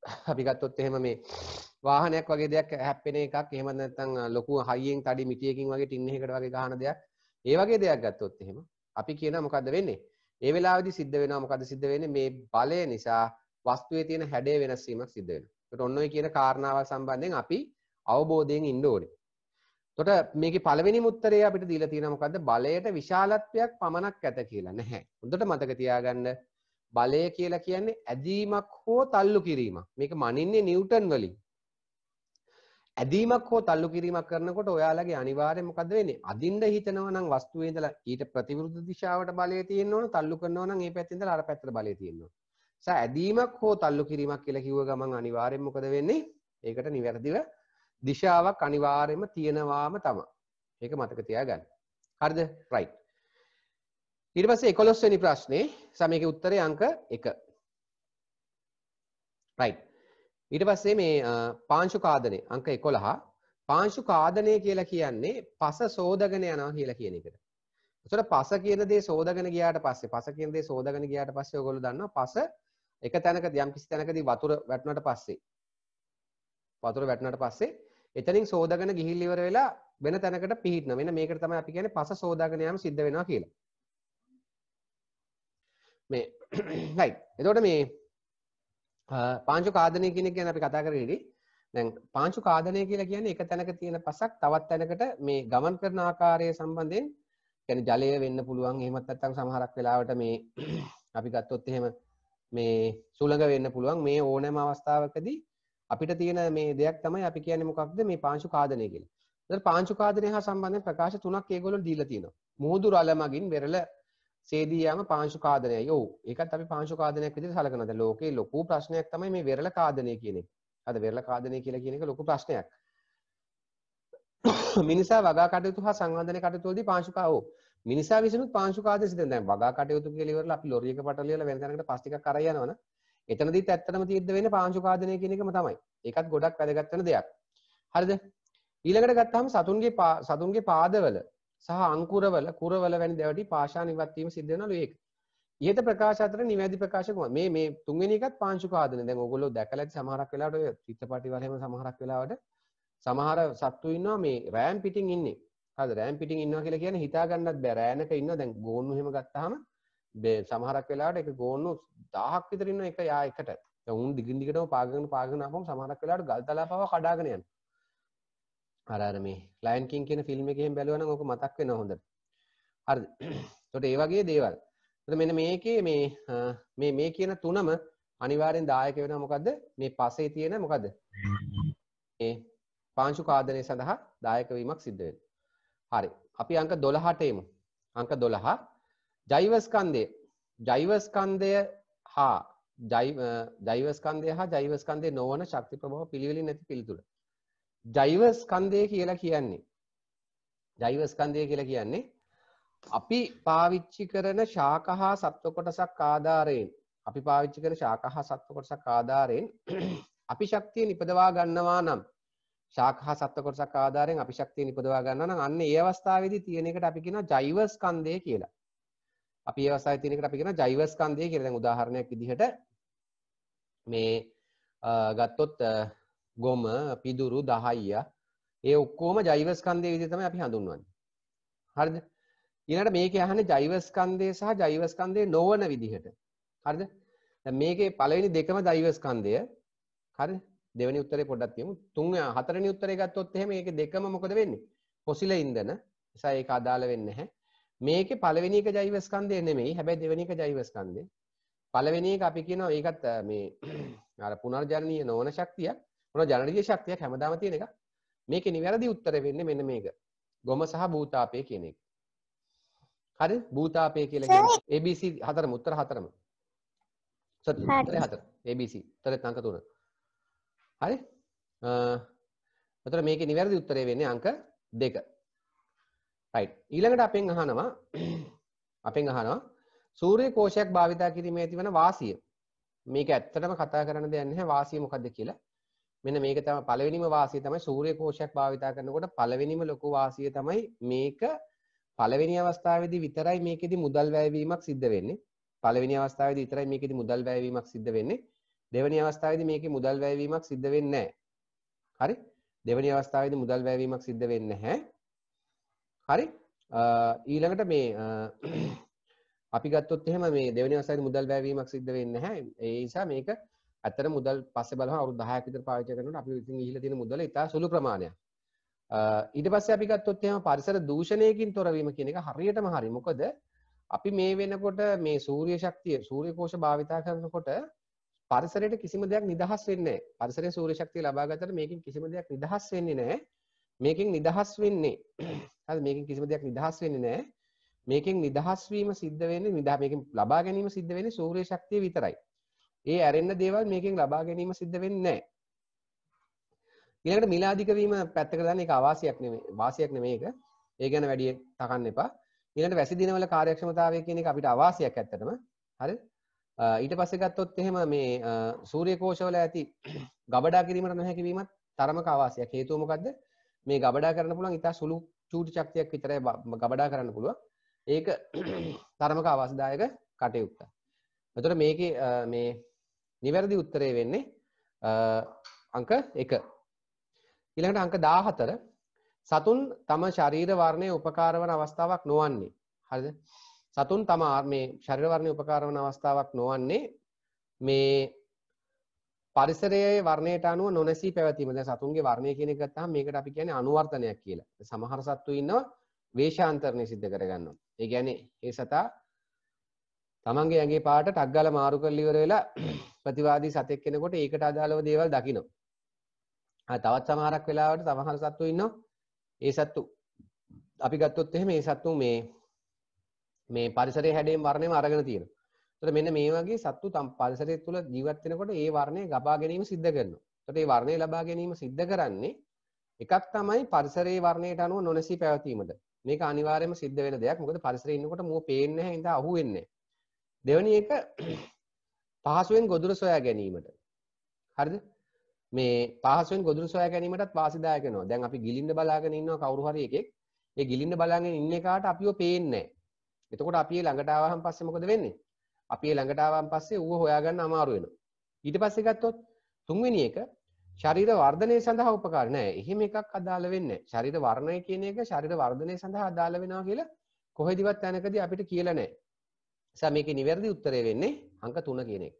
[SPEAKER 1] අපි ගත්තොත් එහෙම මේ වාහනයක් වගේ දෙයක් හැප්පෙන එකක් එහෙම නැත්නම් ලොකු හයියෙන් තඩි මිටියකින් වගේ ටින් එකකට වගේ ගහන දෙයක් ඒ වගේ දෙයක් ගත්තොත් එහෙම අපි කියනවා මොකද්ද වෙන්නේ? ඒ වෙලාවේදී සිද්ධ වෙනවා මොකද්ද සිද්ධ වෙන්නේ? මේ බලය නිසා වස්තුවේ තියෙන හැඩය වෙනස් වීමක් සිද්ධ වෙනවා. ඒකට ඔන්න ඔය කියන කාරණාව සම්බන්ධයෙන් අපි අවබෝධයෙන් ඉන්න ඕනේ. එතකොට මේකේ පළවෙනි උත්තරේ අපිට දීලා තියෙනවා මොකද්ද? බලයට විශාලත්වයක් පමණක් ඇත කියලා නැහැ. හොඳට මතක තියාගන්න බලය කියලා කියන්නේ ඇදීමක් හෝ තල්ලු කිරීමක්. මේක මනින්නේ නිව්ටන් වලින්. ඇදීමක් හෝ තල්ලු කිරීමක් කරනකොට ඔයාලගේ අනිවාර්යයෙන් මොකද වෙන්නේ? අදින්න හිතනවා නම් වස්තුවේ ඉඳලා ඊට ප්‍රතිවිරුද්ධ දිශාවට බලය තියෙන්න ඕන, තල්ලු කරනවා නම් ඒ පැත්තේ ඉඳලා අර පැත්තට බලය තියෙන්න ඕන. ඇදීමක් හෝ තල්ලු කිරීමක් කියලා කිව්ව ගමන් අනිවාර්යෙන් මොකද වෙන්නේ? ඒකට නිවැරදිව දිශාවක් අනිවාර්යම තියෙනවාම තමයි. ඒක මතක තියාගන්න. හරිද? right. ඊට පස්සේ 11 වෙනි ප්‍රශ්නේ සමේකේ උත්තරේ අංක 1. right. ඊට පස්සේ මේ පාංශු කාදනේ අංක 11 පාංශු කාදනය කියලා කියන්නේ පස සෝදගෙන යනවා කියලා කියන එකට. ඒතර පස කියන දේ සෝදගෙන ගියාට පස්සේ පස කියන දේ සෝදගෙන ගියාට පස්සේ ඔයගොල්ලෝ දන්නවා පස එක තැනකදී යම් කිසි තැනකදී වතුර වැටුණාට පස්සේ වතුර වැටුණාට පස්සේ එතනින් සෝදාගෙන ගිහිල් ඉවර වෙලා වෙන තැනකට පිහිටන වෙන මේකට තමයි අපි කියන්නේ පස සෝදාගෙන යාම සිද්ධ වෙනවා කියලා. මේ රයිට්. එතකොට මේ පාංචු කාදනය කියන එක ගැන අපි කතා කරේදී දැන් පාංචු කාදනය කියලා කියන්නේ එක තැනක තියෙන පසක් තවත් තැනකට මේ ගමන් කරන ආකාරය සම්බන්ධයෙන් කියන්නේ ජලය වෙන්න පුළුවන් එහෙමත් නැත්නම් සමහරක් වෙලාවට මේ අපි ගත්තොත් එහෙම මේ සුළඟ වෙන්න පුළුවන් මේ ඕනෑම අවස්ථාවකදී අපිට තියෙන මේ දෙයක් තමයි අපි කියන්නේ මොකක්ද මේ පාංශු කාදනය කියලා. ඒතර පාංශු කාදනය හා සම්බන්ධයෙන් ප්‍රකාශ තුනක් ඒගොල්ලෝ දීලා තියෙනවා. මුහුදු රළ මගින් වෙරළ සේදී යාම පාංශු කාදනයයි. ඔව්. ඒකත් අපි පාංශු කාදනයක් විදිහට සලකනවා. දැන් ලෝකේ ලොකු ප්‍රශ්නයක් තමයි මේ වෙරළ කාදනය කියන එක. අද වෙරළ කාදනය කියලා කියන එක ලොකු ප්‍රශ්නයක්. මිනිසා වගා කටයුතු හා සංවර්ධන කටයුතුවලදී පාංශුකාව මිනිසා විසිනුත් පාංශුකාද සිදෙන දැන් වගා කටයුතු කියලා ඉවරලා අපි ලොරි එක පටලියලා වෙන තැනකට පස් ටිකක් අරගෙන යනවනේ එතනදිත් ඇත්තටම සිද්ධ වෙන්නේ පාංශුකාදනය කියන එකම තමයි. ඒකත් ගොඩක් වැදගත් වෙන දෙයක්. හරිද? ඊළඟට ගත්තාම සතුන්ගේ සතුන්ගේ පාදවල සහ අංකුරවල කුරවල වැනි දැවටි පාෂාණ ඉවත් වීම සිද්ධ වෙනවලු ඒක. ඉහත ප්‍රකාශ අතර නිවැරදි ප්‍රකාශ කොහොමද? මේ මේ තුන්වෙනි එකත් පාංශුකාදනය. දැන් ඕගොල්ලෝ දැකලා ඇති සමහරක් වෙලාවට ඔය චිත්තපටි වල හැම සමහරක් වෙලාවට සමහර සත්තු ඉන්නවා මේ රෑම් පිටින් ඉන්නේ. හරිද? රෑම් පිටින් ඉන්නවා කියලා කියන්නේ හිතා ගන්නත් බෑ. රෑනක ඉන්නවා දැන් ගෝන්නු එහෙම ගත්තාම සමහරක් වෙලාට එක ගෝන්නු දාහක් විතරන්න එක යා එකට උන් දිගින්දිකටම පාගන පාගනපුම් සමහරක් වෙලාට ගල්තලා පව කඩාගනයන් අරම ලයින්කින් කියන ෆිල්ම් එකහෙම බැලවන ඕක මතක් වෙන හොඳ හරි තොට ඒ වගේ දේවල් මෙන මේකේ මේ මේ මේ කියන තුනම අනිවාරෙන් දායක වෙන මොකක්ද මේ පසේ තියෙන මොකද ඒ පාංශු කාදනය සඳහා දායකවීමක් සිද්ධවෙන් හරි අපි අංක දොළහටේමු අංක දොළහා ජෛවස්කන්දය ජෛවස්කන්දය හා ජෛවස්කන්දය හා ජෛවස්කන්දය නොවන ශක්ති ප්‍රභාව පිළිවෙලි නැති පිළිතුර ජෛවස්කන්දය කියලා කියන්නේ ජෛවස්කන්දය කියලා කියන්නේ අපි පාවිච්චි කරන ශාක හා සත්ව කොටසක් ආධාරයෙන් අපි පාවිච්චි කර ශාක හා සත්ව කොටසක් ආධාරයෙන් අපි ශක්තිය නිපදවා ගන්නවා නම් ශාක හා සත්ව කොටසක් ආධාරයෙන් අපි ශක්තිය නිපදවා ගන්න නම් අන්න ඒ අවස්ථාවේදී තියෙන එකට අපි කියනවා ජෛවස්කන්දය කියලා අපි ඒවසාය තිනකට අපි කියෙන ජෛවස්කන්දය කියරෙන උදාහරණයක් දිහට මේ ගත්තොත් ගොම පිදුරු දහයිය ඒ ඔක්කෝම ජෛවස්කන්දය විදිතම අපි හඳුන්වන් හරිද ඉනට මේක අහන ජෛවස්කන්දය සහ ජෛවස්කන්දය නොවන විදිහට හරිද මේක පලවෙනි දෙකම දෛවස්කන්දය හරි දෙවනි උත්තරේ පොඩ්ඩක් තියමු තුන් හතරෙනි උත්තරේ ගත්තොත් එහෙම මේක දෙකම මොකද වෙන්නේ පොසිල ඉන්ධන නිසා ඒක අදාළ වෙන්නේ නැහැ මේක පළවෙනි එක ජෛවස්කන්ධය නෙමෙයි හැබැයි දෙවෙනි එක ජෛවස්කන්ධය පළවෙනි එක අපි කියනවා ඒකත් මේ අර පුනර්ජනනීය නොවන ශක්තියක් පුනර්ජනනීය ශක්තියක් හැමදාම තියෙන එක මේකේ නිවැරදි උත්තරය වෙන්නේ මෙන්න මේක ගොම සහ භූතාපය කියන එක හරි භූතාපය කියලා කියන්නේ ABC හතරම උත්තර හතරම සරි උත්තර හතර ABC උත්තරේ අංක තුන හරි අ උතර මේකේ නිවැරදි උත්තරය වෙන්නේ අංක දෙක රයිට් ඊළඟට අපෙන් අහනවා අපෙන් අහනවා සූර්ය කෝෂයක් භාවිතා කිරීමේ ඇතිවන වාසිය මේක ඇත්තටම කතා කරන්න දෙයක් නැහැ වාසිය මොකද්ද කියලා මෙන්න මේක තමයි පළවෙනිම වාසිය තමයි සූර්ය කෝෂයක් භාවිතා කරනකොට පළවෙනිම ලොකු වාසිය තමයි මේක පළවෙනි අවස්ථාවේදී විතරයි මේකෙදි මුදල් වැයවීමක් සිද්ධ වෙන්නේ පළවෙනි අවස්ථාවේදී විතරයි මේකෙදි මුදල් වැයවීමක් සිද්ධ වෙන්නේ දෙවැනි අවස්ථාවේදී මේකේ මුදල් වැයවීමක් සිද්ධ වෙන්නේ නැහැ හරි දෙවැනි අවස්ථාවේදී මුදල් වැයවීමක් සිද්ධ වෙන්නේ නැහැ හරි ඊළඟට මේ අපි ගත්තොත් එහෙම මේ දෙවෙනි අවසරයේ මුදල් වැයවීමක් සිද්ධ වෙන්නේ නැහැ. ඒ නිසා මේක ඇත්තට මුදල් පස්සේ බලහම අවුරුදු 10ක් විතර පාවිච්චි කරනකොට අපි ඉතින් ගිහිලා තියෙන මුදල ඉතා සුළු ප්‍රමාණයක්. ඊට පස්සේ අපි ගත්තොත් එහෙම පරිසර දූෂණයකින් තොර වීම කියන එක හරියටම හරි. මොකද අපි මේ වෙනකොට මේ සූර්ය ශක්තිය සූර්ය කෝෂ භාවිතා කරනකොට පරිසරයට කිසිම දෙයක් නිදහස් වෙන්නේ නැහැ. පරිසරයෙන් සූර්ය ශක්තිය ලබා ගත්තට මේකෙන් කිසිම දෙයක් නිදහස් වෙන්නේ නැහැ. මේකෙන් නිදහස් වෙන්නේ හරි මේකෙන් කිසිම දෙයක් නිදහස් වෙන්නේ නැහැ මේකෙන් නිදහස් වීම සිද්ධ වෙන්නේ නිදා මේකෙන් ලබා ගැනීම සිද්ධ වෙන්නේ සූර්ය ශක්තිය විතරයි ඒ ඇරෙන්න දේවල් මේකෙන් ලබා ගැනීම සිද්ධ වෙන්නේ නැහැ ඊළඟට මිලාදික වීම පැත්තකට දාන්න ඒක අවාසියක් නෙමෙයි වාසියක් නෙමෙයි ඒක ඒ ගැන වැඩි තකන්න එපා ඊළඟට වැසි දිනවල කාර්යක්ෂමතාවය කියන එක අපිට අවාසියක් ඇත්තටම හරි ඊට පස්සේ ගත්තොත් එහෙම මේ සූර්ය කෝෂවල ඇති ගබඩා කිරීමට නොහැකි වීමත් තරමක අවාසියක් හේතුව මොකද්ද මේ ගබඩා කරන පුළුවන් ඉතා සුළු චූටි ශක්තියක් විතරයි ගබඩා කරන්න පුළුව ඒක තරමක අවස්දායක කටයුක්ත මෙතොට මේක මේ නිවැරදි උත්තරය වෙන්නේ අංක එක ඉළඟට අංක දාහතර සතුන් තම ශරීරවර්ණය උපකාරවන අවස්ථාවක් නොවන්නේ හරිද සතුන් තම මේ ශරිරවරණය උපකාරවන අවස්ථාවක් නොවන්නේ මේ පරිසරයේ වර්ණයට අනුව නොනැසී පැවතීම දැන් සතුන්ගේ වර්ණය කියන එක ගත්තාම මේකට අපි කියන්නේ අනුවර්තනයක් කියලා. සමහර සත්තු ඉන්නවා වේශාන්තරණය සිද්ධ කරගන්නවා. ඒ කියන්නේ ඒ සතා තමන්ගේ ඇඟේ පාට ටක් ගාලා මාරු කරලා ඉවර වෙලා ප්‍රතිවාදී සතෙක් කෙනෙකුට ඒකට අදාළව දේවල් දකිනවා. ආ තවත් සමහරක් වෙලාවට සමහර සත්තු ඉන්නවා. ඒ සත්තු අපි ගත්තොත් එහෙම ඒ සත්තු මේ මේ පරිසරයේ හැඩයෙන් වර්ණයම අරගෙන තියෙනවා. තොට මෙන්න මේ වගේ සත්තු තම් පරිසරය තුළ ජීවත්වෙනකොට ඒ වර්ණය ගබා ගැනීම සිද්ධ කරනවා. තොට ඒ වර්ණය ලබා ගැනීම සිද්ධ කරන්නේ එකක් තමයි පරිසරයේ වර්ණයට අනුව නොනැසී පැවතීමට මේක අනිවාර්යයෙන්ම සිද්ධ වෙන දෙයක්. මොකද පරිසරයේ ඉන්නකොට මුව පේන්නේ නැහැ, ඉඳ අහු වෙන්නේ නැහැ. දෙවෙනි එක පහසුවෙන් ගොදුර සොයා ගැනීමට. හරිද? මේ පහසුවෙන් ගොදුරු සොයා ගැනීමටත් වාසිදායක වෙනවා. දැන් අපි ගිලින්න බලාගෙන ඉන්නවා කවුරු හරි එකෙක්. ඒ ගිලින්න බලාගෙන ඉන්න එකාට අපිව පේන්නේ නැහැ. එතකොට අපි ළඟට ආවහම පස්සේ මොකද වෙන්නේ? අපේ ළඟටාවන් පස්සේ ඌ හොයාගන්න අමාරුවෙන ඊට පස්සේ ගත්තොත් තුන්වෙනි එක ශරීර වර්ධනය සඳහා උපකාර නෑ එහෙම එකක් අදාළ වෙන්න ශරීර වර්ණය කියන එක ශරීර වර්ධනය සඳහා අදාළ වෙනවා කියලා කොහෙදිවත් තැනකදී අපිට කියලා නෑ නිසා මේකේ නිවැරදි උත්තරය වෙන්නේ අංක 3 කියන එක.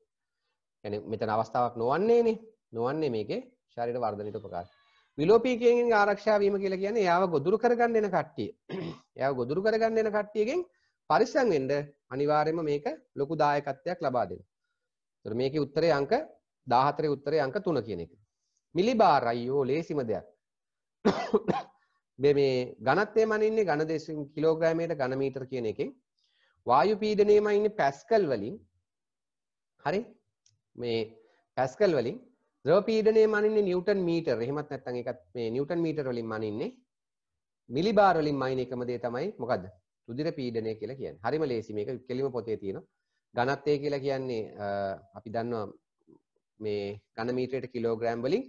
[SPEAKER 1] يعني මෙතන අවස්ථාවක් නොවන්නේනේ. නොවන්නේ මේකේ ශරීර වර්ධනයට උපකාර. විලෝපී කියන ආරක්ෂා වීම කියලා කියන්නේ එයාව ගොදුරු කරගන්න එන කට්ටිය. එයාව ගොදුරු කරගන්න එන කට්ටියගෙන් පරිස්සම් වෙන්න අනිවාර්යයෙන්ම මේක ලොකු දායකත්වයක් ලබා දෙනවා. ඒතර මේකේ උත්තරේ අංක 14 උත්තරේ අංක 3 කියන එක. මිලිබාරයි හෝ ලේසිම දෙයක්. මේ මේ ඝනත්වයම ඉන්නේ ඝන දේශින් කිලෝග්‍රෑමයට ඝන මීටර කියන එකෙන් වායු පීඩනයම ඉන්නේ පැස්කල් වලින් හරි මේ පැස්කල් වලින් ද්‍රව පීඩනය මනින්නේ නිව්ටන් මීටර් එහෙමත් නැත්නම් ඒකත් මේ නිව්ටන් මීටර් වලින් මනින්නේ මිලිබාර් වලින් මයින් එකම දේ තමයි මොකද්ද රුධිර පීඩනය කියලා කියන්නේ. හරිම ලේසි මේක කෙලිම පොතේ තියෙනවා. ඝනත්වය කියලා කියන්නේ අපි දන්නවා මේ ඝන මීටරයට කිලෝග්‍රෑම් වලින්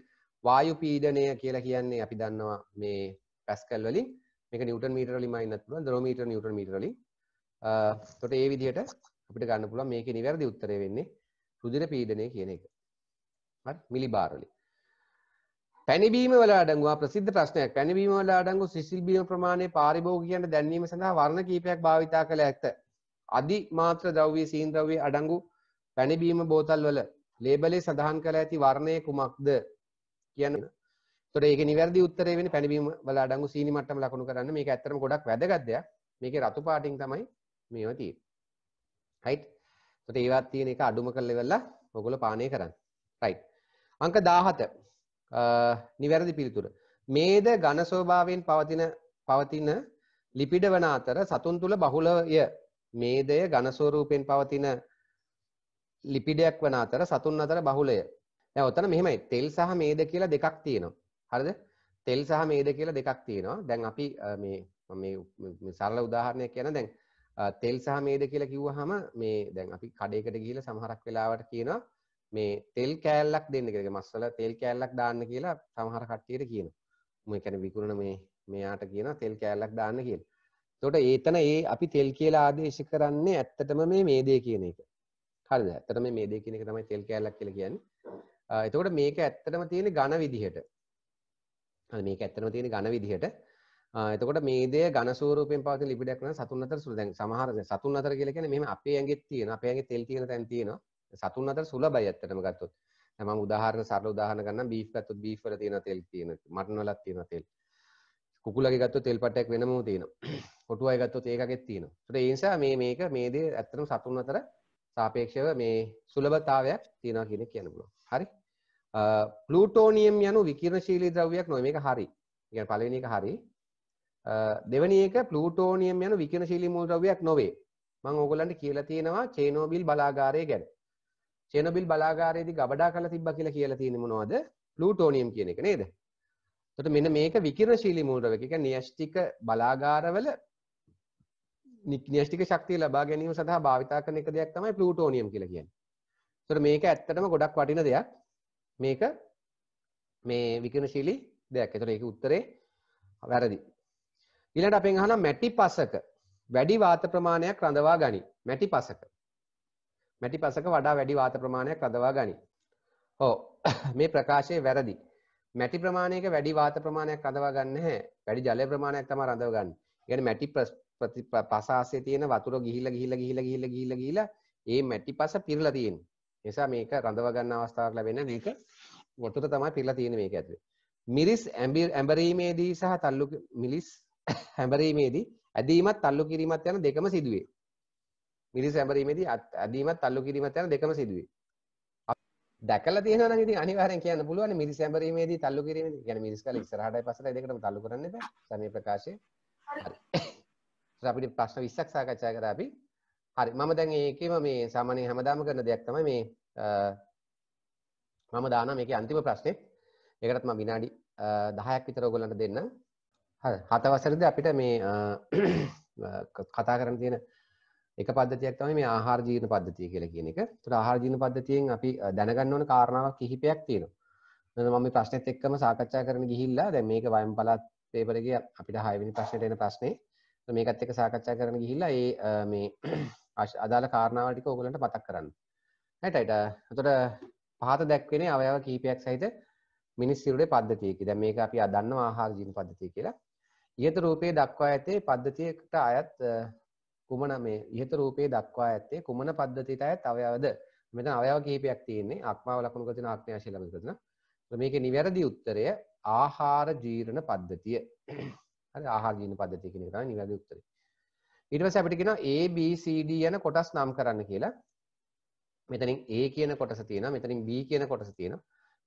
[SPEAKER 1] වායු පීඩනය කියලා කියන්නේ අපි දන්නවා මේ පැස්කල් වලින් මේක නිව්ටන් මීටර වලින්ම ඉන්නත් පුළුවන් දරෝමීටර නිව්ටන් මීටර වලින්. එතකොට ඒ විදිහට අපිට ගන්න පුළුවන් මේකේ නිවැරදි උත්තරය වෙන්නේ රුධිර පීඩනය කියන එක. හරි මිලිබාර් වලින්. පැනිබීම වල අඩංගුව ප්‍රසිද්ධ ප්‍රශ්නයක් පැනිබීම වල අඩංගු සිසිල් බීම ප්‍රමාණය පාරිභෝගිකයන්ට දැන්වීම සඳහා වර්ණ කීපයක් භාවිතා කළ ඇත. අදි මාත්‍ර ද්‍රව්‍ය සීන් ද්‍රව්‍ය අඩංගු පැනිබීම බෝතල් වල ලේබලේ සඳහන් කළ ඇති වර්ණය කුමක්ද කියන. ඒතොර ඒක නිවැරදි උත්තරේ වෙන්නේ පැනිබීම වල අඩංගු සීනි මට්ටම ලකුණු කරන්න. මේක ඇත්තටම ගොඩක් වැදගත් දෙයක්. මේකේ රතු පාටින් තමයි මේව තියෙන්නේ. right? ඒතොර ඒවත් තියෙන එක අඩුම කරලා ඉවරලා ඔයගොල්ලෝ පානය කරන්න. right. අංක 17 නිවැරදි පිළිතුර. මේද ඝන ස්වභාවයෙන් පවතින පවතින ලිපිඩ වන අතර සතුන් තුළ බහුලය. මේදය ඝන ස්වරූපයෙන් පවතින ලිපිඩයක් වන අතර සතුන් අතර බහුලය. දැන් ඔතන මෙහෙමයි තෙල් සහ මේද කියලා දෙකක් තියෙනවා. හරිද? තෙල් සහ මේද කියලා දෙකක් තියෙනවා. දැන් අපි මේ මේ සරල උදාහරණයක් කියන දැන් තෙල් සහ මේද කියලා කිව්වහම මේ දැන් අපි කඩේකට ගිහිල්ලා සමහරක් වෙලාවට කියනවා මේ තෙල් කෑල්ලක් දෙන්න කෙක මස්සල තෙල් කෑල්ලක් දාන්න කියලා සමහර කට්ටියට කියන මකැන විකුණන මේ මෙයාට කියන තෙල් කෑල්ලක් දාන්න කියෙන් තොට ඒතන ඒ අපි තෙල් කියලා ආදේශ කරන්නේ ඇත්තටම මේ මේදේ කියන එක හරිද ඇත්තටම මේදේ කියන එක තමයි තෙල් කෑල්ලක් කියල කියන්න එතකොට මේක ඇත්තටම තියෙන ගණ විදිහට මේක ඇත්තටම තියෙන ගණ විදිහට එතකොට මේදේ ගණසූරූපෙන් පවති ලිපිඩක්න සතුන් අතර සුදැන් සමහර සතුන් අතර කියලකෙන මෙම අපේ ඇගෙත් තියෙන අපේ ඇගේ තෙල් තියෙන තැන් තියෙනවා සතුන් අතර සුලබයි ඇත්තටම ගත්තොත්. මම උදාහරණ සරල උදාහරණ ගන්නම් බීෆ් ගත්තොත් බීෆ් වල තියෙන තෙල් තියෙන මටන් වලත් තියෙන තෙල්. කුකුලගේ ගත්තොත් තෙල් පටයක් වෙනම තියෙනවා. කොටුවයි ගත්තොත් ඒකගෙත් තියෙනවා. ඒකට ඒ නිසා මේ මේක මේ දේ ඇත්තටම සතුන් අතර සාපේක්ෂව මේ සුලභතාවයක් තියෙනවා කියන එක කියන්න පුළුවන්. හරි. ප්ලූටෝනියම් යනු විකිරණශීලී ද්‍රව්‍යයක් නොවේ මේක හරි. يعني පළවෙනි එක හරි. දෙවෙනි එක ප්ලූටෝනියම් යනු විකිරණශීලී මූල ද්‍රව්‍යයක් නොවේ. මම ඕගොල්ලන්ට කියලා තියෙනවා චේනෝබිල් බලාගාරය ගැන. චේනොබිල් බලාගාරයේදී ගබඩා කරලා තිබ්බා කියලා කියලා තියෙන්නේ මොනවද? ප්ලූටෝනියම් කියන එක නේද? එතකොට මෙන්න මේක විකිරණශීලී මූලද්‍රව්‍ය. ඒ කියන්නේ න්‍යෂ්ටික බලාගාරවල න්‍යෂ්ටික ශක්තිය ලබා ගැනීම සඳහා භාවිතා කරන එක දෙයක් තමයි ප්ලූටෝනියම් කියලා කියන්නේ. එතකොට මේක ඇත්තටම ගොඩක් වටින දෙයක්. මේක මේ විකිරණශීලී දෙයක්. එතකොට ඒකේ උත්තරේ වැරදි. ඊළඟට අපෙන් අහනවා මැටි පසක වැඩි වාත ප්‍රමාණයක් රඳවා ගනී. මැටි පසක මැටි පසක වඩා වැඩි වාත ප්‍රමාණයක් රදවා ගනි. හෝ මේ ප්‍රකාශය වැරදි. මැටි ප්‍රමාණයක වැඩි වාත ප්‍රමාණයක් රදවා ගන්න හැ වැඩි ජලය ප්‍රමාණයක් තම රඳව ගන්න. ගැන මැටි පසාසේ තියෙන වතුර ගිහිල්ල ගිහිල්ල ගිහිල්ල ගිහිල්ල ගිහිල්ල ගිහිල ඒ මැටි පස පිරලා තියෙන. නිසා මේක රඳව ගන්න අවස්ථාවක් ලැබෙන මේක වතුර තමයි පිරලා තියෙන මේක ඇතුලේ. මිරිස් ඇඹරීමේදී සහ තල්ලු මිලිස් හැඹරීමේදී ඇදීමත් තල්ලු කිරීමත් යන දෙකම සිදුවේ. මිරිස් සැඹරීමේදී අදීමත් තල්ලු කිරීමත් යන දෙකම සිදුවේ. දැකලා තියෙනවා නම් ඉතින් අනිවාර්යෙන් කියන්න පුළුවන් මිරිස් සැඹරීමේදී තල්ලු කිරීමේදී කියන්නේ මිරිස් කාලේ ඉස්සරහටයි පස්සටයි දෙකටම තල්ලු කරන්න එපා. සමීප ප්‍රකාශයේ. හරි. අපිට ප්‍රශ්න 20ක් සාකච්ඡා කරා අපි. හරි. මම දැන් ඒකෙම මේ සාමාන්‍ය හැමදාම කරන දෙයක් තමයි මේ මම දානවා මේකේ අන්තිම ප්‍රශ්නේ. ඒකටත් මම විනාඩි 10ක් විතර ඔයගොල්ලන්ට දෙන්න. හරි. හත වසරේදී අපිට මේ කතා කරන්න තියෙන එක පද්ධතියක් තමයි මේ ආහාර ජීර්ණ පද්ධතිය කියලා කියන එක. ඒතර ආහාර ජීර්ණ පද්ධතියෙන් අපි දැනගන්න ඕන කාරණාවක් කිහිපයක් තියෙනවා. මම මේ ප්‍රශ්නෙත් එක්කම සාකච්ඡා කරන ගිහිල්ලා දැන් මේක වයම් පළාත් පේපර් එකේ අපිට 6 වෙනි ප්‍රශ්නෙට එන ප්‍රශ්නේ. මේකත් එක්ක සාකච්ඡා කරන ගිහිල්ලා ඒ මේ අදාළ කාරණාවල් ටික ඔයගලන්ට මතක් කරන්න. හරිද? එතකොට පහත දැක්වෙන්නේ අවයව කිහිපයක් සහිත මිනිස් සිරුරේ පද්ධතියකි. දැන් මේක අපි අදන්නවා ආහාර ජීර්ණ පද්ධතිය කියලා. ඊත රූපයේ දක්වා ඇතේ පද්ධතියකට අයත් කුමන මේ ඉහත රූපේ දක්වා ඇත්තේ කුමන පද්ධතියට අයත් අවයවද මෙතන අවයව කීපයක් තියෙන්නේ අක්මාව ලකුණු කරන ආග්නේයශීල ලබන මේකේ නිවැරදි උත්තරය ආහාර ජීර්ණ පද්ධතිය හරි ආහාර ජීර්ණ පද්ධතිය කියන එක තමයි නිවැරදි උත්තරය ඊට පස්සේ අපිට කියනවා A B C D යන කොටස් නම් කරන්න කියලා මෙතනින් A කියන කොටස තියෙනවා මෙතනින් B කියන කොටස තියෙනවා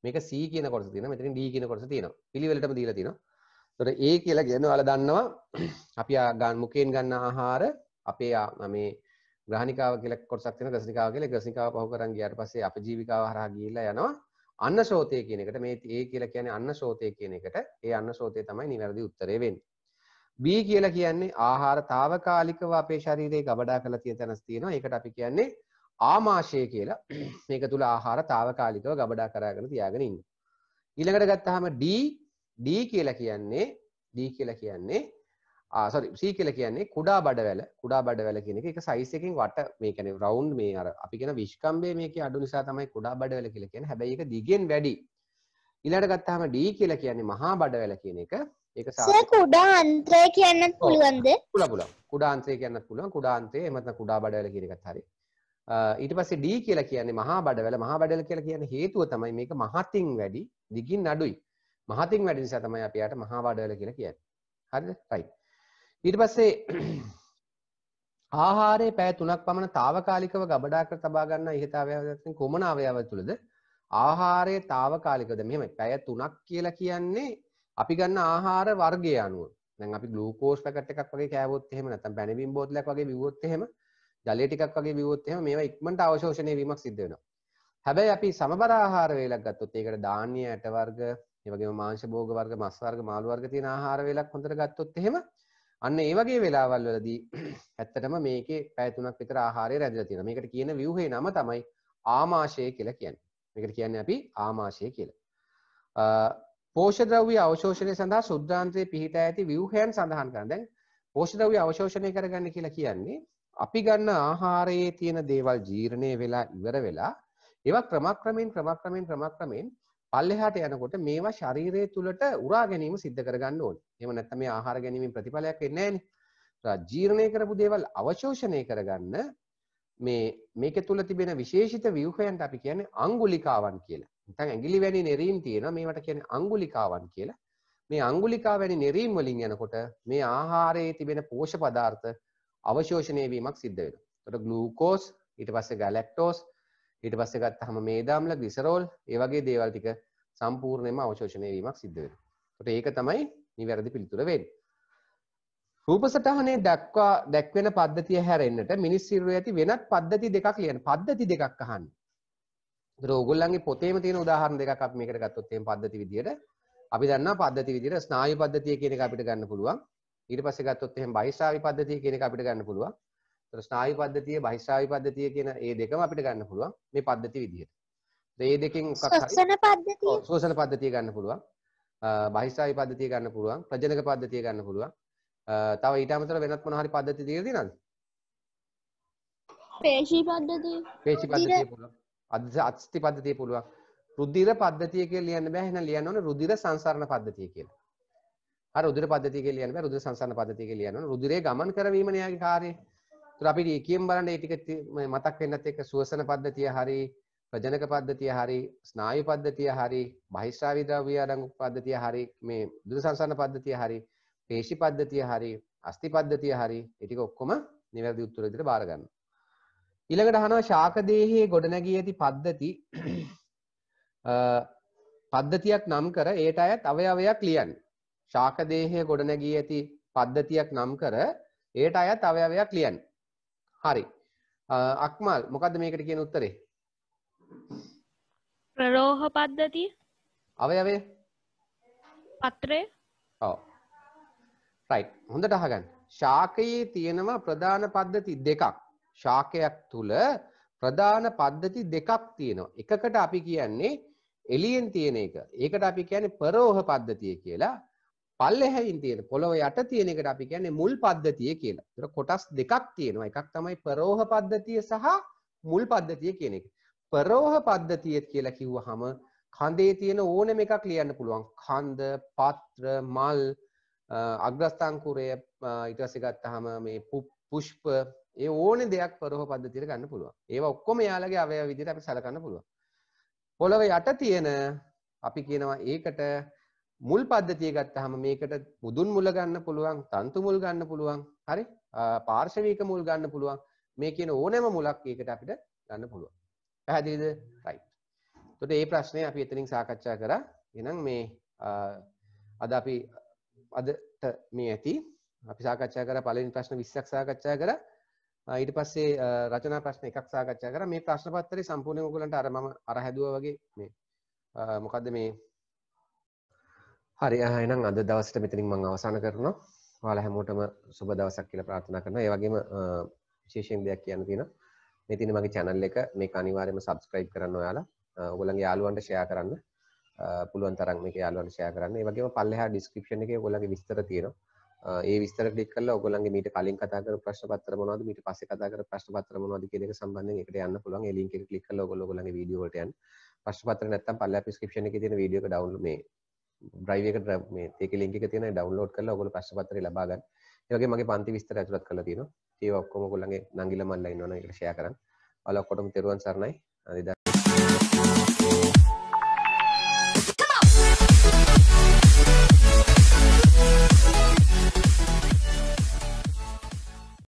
[SPEAKER 1] මේක C කියන කොටස තියෙනවා මෙතනින් D කියන කොටස තියෙනවා පිළිවෙලටම දීලා තියෙනවා එතකොට A කියලා කියන ඔයාලා දන්නවා අපි ගන්න මුඛයෙන් ගන්න ආහාර අපේ මේ ග්‍රහණිකාව කියලා කොටසක් තියෙනවා ගස්නිකාව කියලා ගස්නිකාව පහු කරන් ගියාට පස්සේ අපේ ජීවිකාව හරහා ගිහිල්ලා යනවා අන්න ශෝතය කියන එකට මේ ඒ කියලා කියන්නේ අන්න ශෝතය කියන එකට ඒ අන්න ශෝතය තමයි නිවැරදි උත්තරේ වෙන්නේ. B කියලා කියන්නේ ආහාර తాවකාලිකව අපේ ශරීරයේ ගබඩා කරලා තියෙන තැනස් තියෙනවා. ඒකට අපි කියන්නේ ආමාශය කියලා. මේක තුල ආහාර తాවකාලිකව ගබඩා කරගෙන තියාගෙන ඉන්න. ඊළඟට ගත්තාම D D කියලා කියන්නේ D කියලා කියන්නේ ආසරි සී කියල කියන්නේ කුඩා බඩවැල කුඩා බඩවැල කියන එක සයිස් එකකින් වට මේ කියන්නේ රවුන්ඩ් මේ අර අපි කියන විශ්කම්බේ මේක අඩු නිසා තමයි කුඩා බඩවැල කියලා කියන්නේ හැබැයි ඒක දිගෙන් වැඩි ඊළඟට ගත්තාම D කියලා කියන්නේ මහා බඩවැල කියන එක ඒක සාමාන්‍ය කුඩා අන්ත්‍රය කියන්නත් පුළුවන්ද පුළුවන් පුළුවන් කුඩා අන්ත්‍රය කියන්නත් පුළුවන් කුඩා අන්ත්‍රය එහෙම නැත්නම් කුඩා බඩවැල කියන එකත් හරි ඊට පස්සේ D කියලා කියන්නේ මහා බඩවැල මහා බඩවැල කියලා කියන හේතුව තමයි මේක මහතින් වැඩි දිගින් අඩුයි මහතින් වැඩි නිසා තමයි අපි යාට මහා බඩවැල කියලා කියන්නේ හරිද රයිට් ඊට පස්සේ ආහාරය පෑ තුනක් පමණ තාවකාලිකව ගබඩා කර තබා ගන්න ඉහතාවයන් කොමන අවයව තුළද ආහාරය තාවකාලිකද මෙම පැය තුනක් කියලා කියන්නේ අපි ගන්න ආහාර වර්ගය අනුව දැන් අපි ග්ලූකෝස් පැකට් එකක් වගේ කෑවොත් එහෙම නැත්නම් පැනවීම් බෝතලයක් වගේ බිව්වොත් එහෙම ජලය ටිකක් වගේ බිව්වොත් එහෙම මේවා ඉක්මනට අවශෝෂණය වීමක් සිද්ධ වෙනවා. හැබැයි අපි සමබර ආහාර වේලක් ගත්තොත් ඒකට ධාන්‍ය ඇට වර්ග, ඒ වගේම මාංශ භෝග වර්ග, මස් වර්ග, මාළු වර්ග තියෙන ආහාර වේලක් හොඳට ගත්තොත් එහෙම අන්න ඒ වගේ වෙලාවල් වලදී ඇත්තටම මේකේ පැය තුනක් විතර ආහාරය රැඳිලා තියෙනවා. මේකට කියන ව්‍යුහේ නම තමයි ආමාශය කියලා කියන්නේ. මේකට කියන්නේ අපි ආමාශය කියලා. පෝෂද්‍රව්‍ය අවශෝෂණය සඳහා ශුද්ධාන්තයේ පිහිට ඇති ව්‍යුහයන් සඳහන් කරනවා. දැන් පෝෂද්‍රව්‍ය අවශෝෂණය කරගන්න කියලා කියන්නේ අපි ගන්න ආහාරයේ තියෙන දේවල් ජීර්ණය වෙලා ඉවර වෙලා ඒවා ක්‍රමක්‍රමයෙන් ක්‍රමක්‍රමයෙන් ක්‍රමක්‍රමයෙන් පල්ලෙහාට යනකොට මේවා ශරීරය තුළට උරා ගැනීම සිද්ධ කරගන්න ඕනේ. එහෙම නැත්නම් මේ ආහාර ගැනීමෙන් ප්‍රතිඵලයක් එන්නේ නැහැනේ. ජීර්ණය කරපු දේවල් අවශෝෂණය කරගන්න මේ මේක තුළ තිබෙන විශේෂිත ව්‍යුහයන්ට අපි කියන්නේ අඟුලිකාවන් කියලා. නැත්නම් ඇඟිලි වැනි නෙරීම් තියෙනවා. මේවට කියන්නේ අඟුලිකාවන් කියලා. මේ අඟුලිකා වැනි නෙරීම් වලින් යනකොට මේ ආහාරයේ තිබෙන පෝෂ පදාර්ථ අවශෝෂණය වීමක් සිද්ධ වෙනවා. එතකොට ග්ලූකෝස් ඊට පස්සේ ගැලැක්ටෝස් ඊට පස්සේ ගත්තහම මේදාම්ල ග්ලිසරෝල් ඒ වගේ දේවල් ටික සම්පූර්ණයෙන්ම අවශෝෂණය වීමක් සිද්ධ වෙනවා. ඒකට ඒක තමයි නිවැරදි පිළිතුර වෙන්නේ. රූප සටහනේ දක්වා දැක්වෙන පද්ධතිය හැරෙන්නට මිනිස් සිරුරේ ඇති වෙනත් පද්ධති දෙකක් ලියන්න. පද්ධති දෙකක් අහන්න. ඒතර ඕගොල්ලන්ගේ පොතේම තියෙන උදාහරණ දෙකක් අපි මේකට ගත්තොත් එහෙම පද්ධති විදියට අපි දන්නවා පද්ධති විදියට ස්නායු පද්ධතිය කියන එක අපිට ගන්න පුළුවන්. ඊට පස්සේ ගත්තොත් එහෙම බහිස්රාවි පද්ධතිය කියන එක අපිට ගන්න පුළුවන්. ස්නායු පද්ධතිය බහිස්රායු පද්ධතිය කියන ඒ දෙකම අපිට ගන්න පුළුවන් මේ පද්ධති විදිහට. ඒ දෙකෙන් ශෝෂණ පද්ධතිය ශෝෂණ පද්ධතිය ගන්න පුළුවන්. බහිස්රායු පද්ධතිය ගන්න පුළුවන්. ප්‍රජනක පද්ධතිය ගන්න පුළුවන්. තව ඊට අමතරව වෙනත් මොන හරි පද්ධති දෙකක් තියෙනවද? පේශී පද්ධතිය. පේශී පද්ධතිය පුළුවන්. අස්ථි පද්ධතිය පුළුවන්. රුධිර පද්ධතිය කියලා ලියන්න බෑ. එහෙනම් ලියන්න ඕනේ රුධිර සංසරණ පද්ධතිය කියලා. අර රුධිර පද්ධතිය කියලා ලියන්න බෑ. රුධිර සංසරණ පද්ධතිය කියලා ලියන්න ඕනේ. රුධිරේ ගමන් කරවීමනේ යාගේ කාර්යය. අපි ඒකම් බලන්න ඒටික මතක් වෙන්නත් එක සුවසන පද්ධතිය හරි ප්‍රජනක පද්ධතිය හරි ස්නායු පද්ධතිය හරි බහිශ්‍රාවිද්‍රව්‍ය අඩංගු පද්ධතිය හරි මේ දුර සංසන්න පද්ධතිය හරි පේශි පද්ධතිය හරි අස්ති පද්ධතිය හරි එටික ඔක්කොම නිවැරදි උත්තර විදිහට බාර ගන්න. ඊළඟට අහනවා ශාකදේහයේ ගොඩනැගී ඇති පද්ධති පද්ධතියක් නම් කර ඒට අයත් අවයවයක් ලියන්න. ශාකදේහය ගොඩනැගී ඇති පද්ධතියක් නම් කර ඒට අයත් අවයවයක් ලියන්න. හරි අක්මල් මොකක්ද මේකට කියන උත්තරේ ප්‍රරෝහ පද්ධතිය අවය අවය පත්‍රය ඕ රයි් හොඳට අහගන්න ශාකයේ තියෙනවා ප්‍රධාන පද්ධති දෙකක් ශාකයක් තුළ ප්‍රධාන පද්ධති දෙකක් තියෙනවා එකකට අපි කියන්නේ එලියෙන් තියෙන එක ඒකට අපි කියන්නේ පරෝහ පද්ධතිය කියලා පල්ලෙහැයින් තියෙන පොළොව යට තියෙන එකට අපි කියන්නේ මුල් පද්ධතිය කියලා. ඒතර කොටස් දෙකක් තියෙනවා. එකක් තමයි ප්‍රෝහ පද්ධතිය සහ මුල් පද්ධතිය කියන එක. ප්‍රෝහ පද්ධතිය කියලා කිව්වහම කඳේ තියෙන ඕනම එකක් ලියන්න පුළුවන්. කඳ, පත්‍ර, මල්, අග්‍රස්තංකුරය ඊට පස්සේ ගත්තාම මේ පුෂ්ප ඒ ඕනේ දෙයක් ප්‍රෝහ පද්ධතියට ගන්න පුළුවන්. ඒවා ඔක්කොම යාළගේ අවයව විදිහට අපි සලකන්න පුළුවන්. පොළොව යට තියෙන අපි කියනවා ඒකට මුල් පද්ධතිය ගත්තහම මේකට මුදුන් මුල ගන්න පුළුවන් තන්තු මුල් ගන්න පුළුවන් හරි පාර්ශවීක මුල් ගන්න පුළුවන් මේ කියන ඕනෑම මුලක් ඒකට අපිට ගන්න පුළුවන් පැහැදිලිද රයිට් එතකොට මේ ප්‍රශ්නේ අපි එතනින් සාකච්ඡා කරා එහෙනම් මේ අද අපි අදට මේ ඇති අපි සාකච්ඡා කරා පළවෙනි ප්‍රශ්න 20ක් සාකච්ඡා කරා ඊට පස්සේ රචනා ප්‍රශ්න එකක් සාකච්ඡා කරා මේ ප්‍රශ්න පත්‍රය සම්පූර්ණයෙන් ඔයගලන්ට අර මම අර හැදුවා වගේ මේ මොකද්ද මේ හරි එහෙනම් අද දවසට මෙතනින් මම අවසන් කරනවා. ඔයාලා හැමෝටම සුබ දවසක් කියලා ප්‍රාර්ථනා කරනවා. ඒ වගේම විශේෂයෙන් දෙයක් කියන්න තියෙනවා. මේ තියෙන මගේ channel එක මේක අනිවාර්යයෙන්ම subscribe කරන්න ඔයාලා. ඔයගොල්ලන්ගේ යාළුවන්ට share කරන්න. පුළුවන් තරම් මේක යාළුවන්ට share කරන්න. ඒ වගේම පල්ලෙහා description එකේ ඔයගොල්ලන්ගේ විස්තර තියෙනවා. ඒ විස්තර ක්ලික් කරලා ඔයගොල්ලන්ගේ මීට කලින් කතා කරපු ප්‍රශ්න පත්‍ර මොනවද මීට පස්සේ කතා කරපු ප්‍රශ්න පත්‍ර මොනවද කියන එක සම්බන්ධයෙන් එකට යන්න පුළුවන්. ඒ link එක ක්ලික් කරලා ඔයගොල්ලෝ ඔයගොල්ලන්ගේ video වලට යන්න. ප්‍රශ්න පත්‍ර නැත්තම් පල්ලෙහා description එකේ තියෙන video එක download මේ ්‍රයිව එක ඒක ලින්ක තින ඩවන්ලෝඩ් කරලා ඔගොල ප්‍රශ්පතර ලබාගන්න ඒගේ මගේ පන්ති විස්තර ඇතුළත් කරලා තියෙනවා ඒ ඔක්කොම කොල්ලගේ නංගිල මල්ල ඉන්නවන ශය කරන්න අලක්කොටම තෙරුවන් සරණයි අනිදා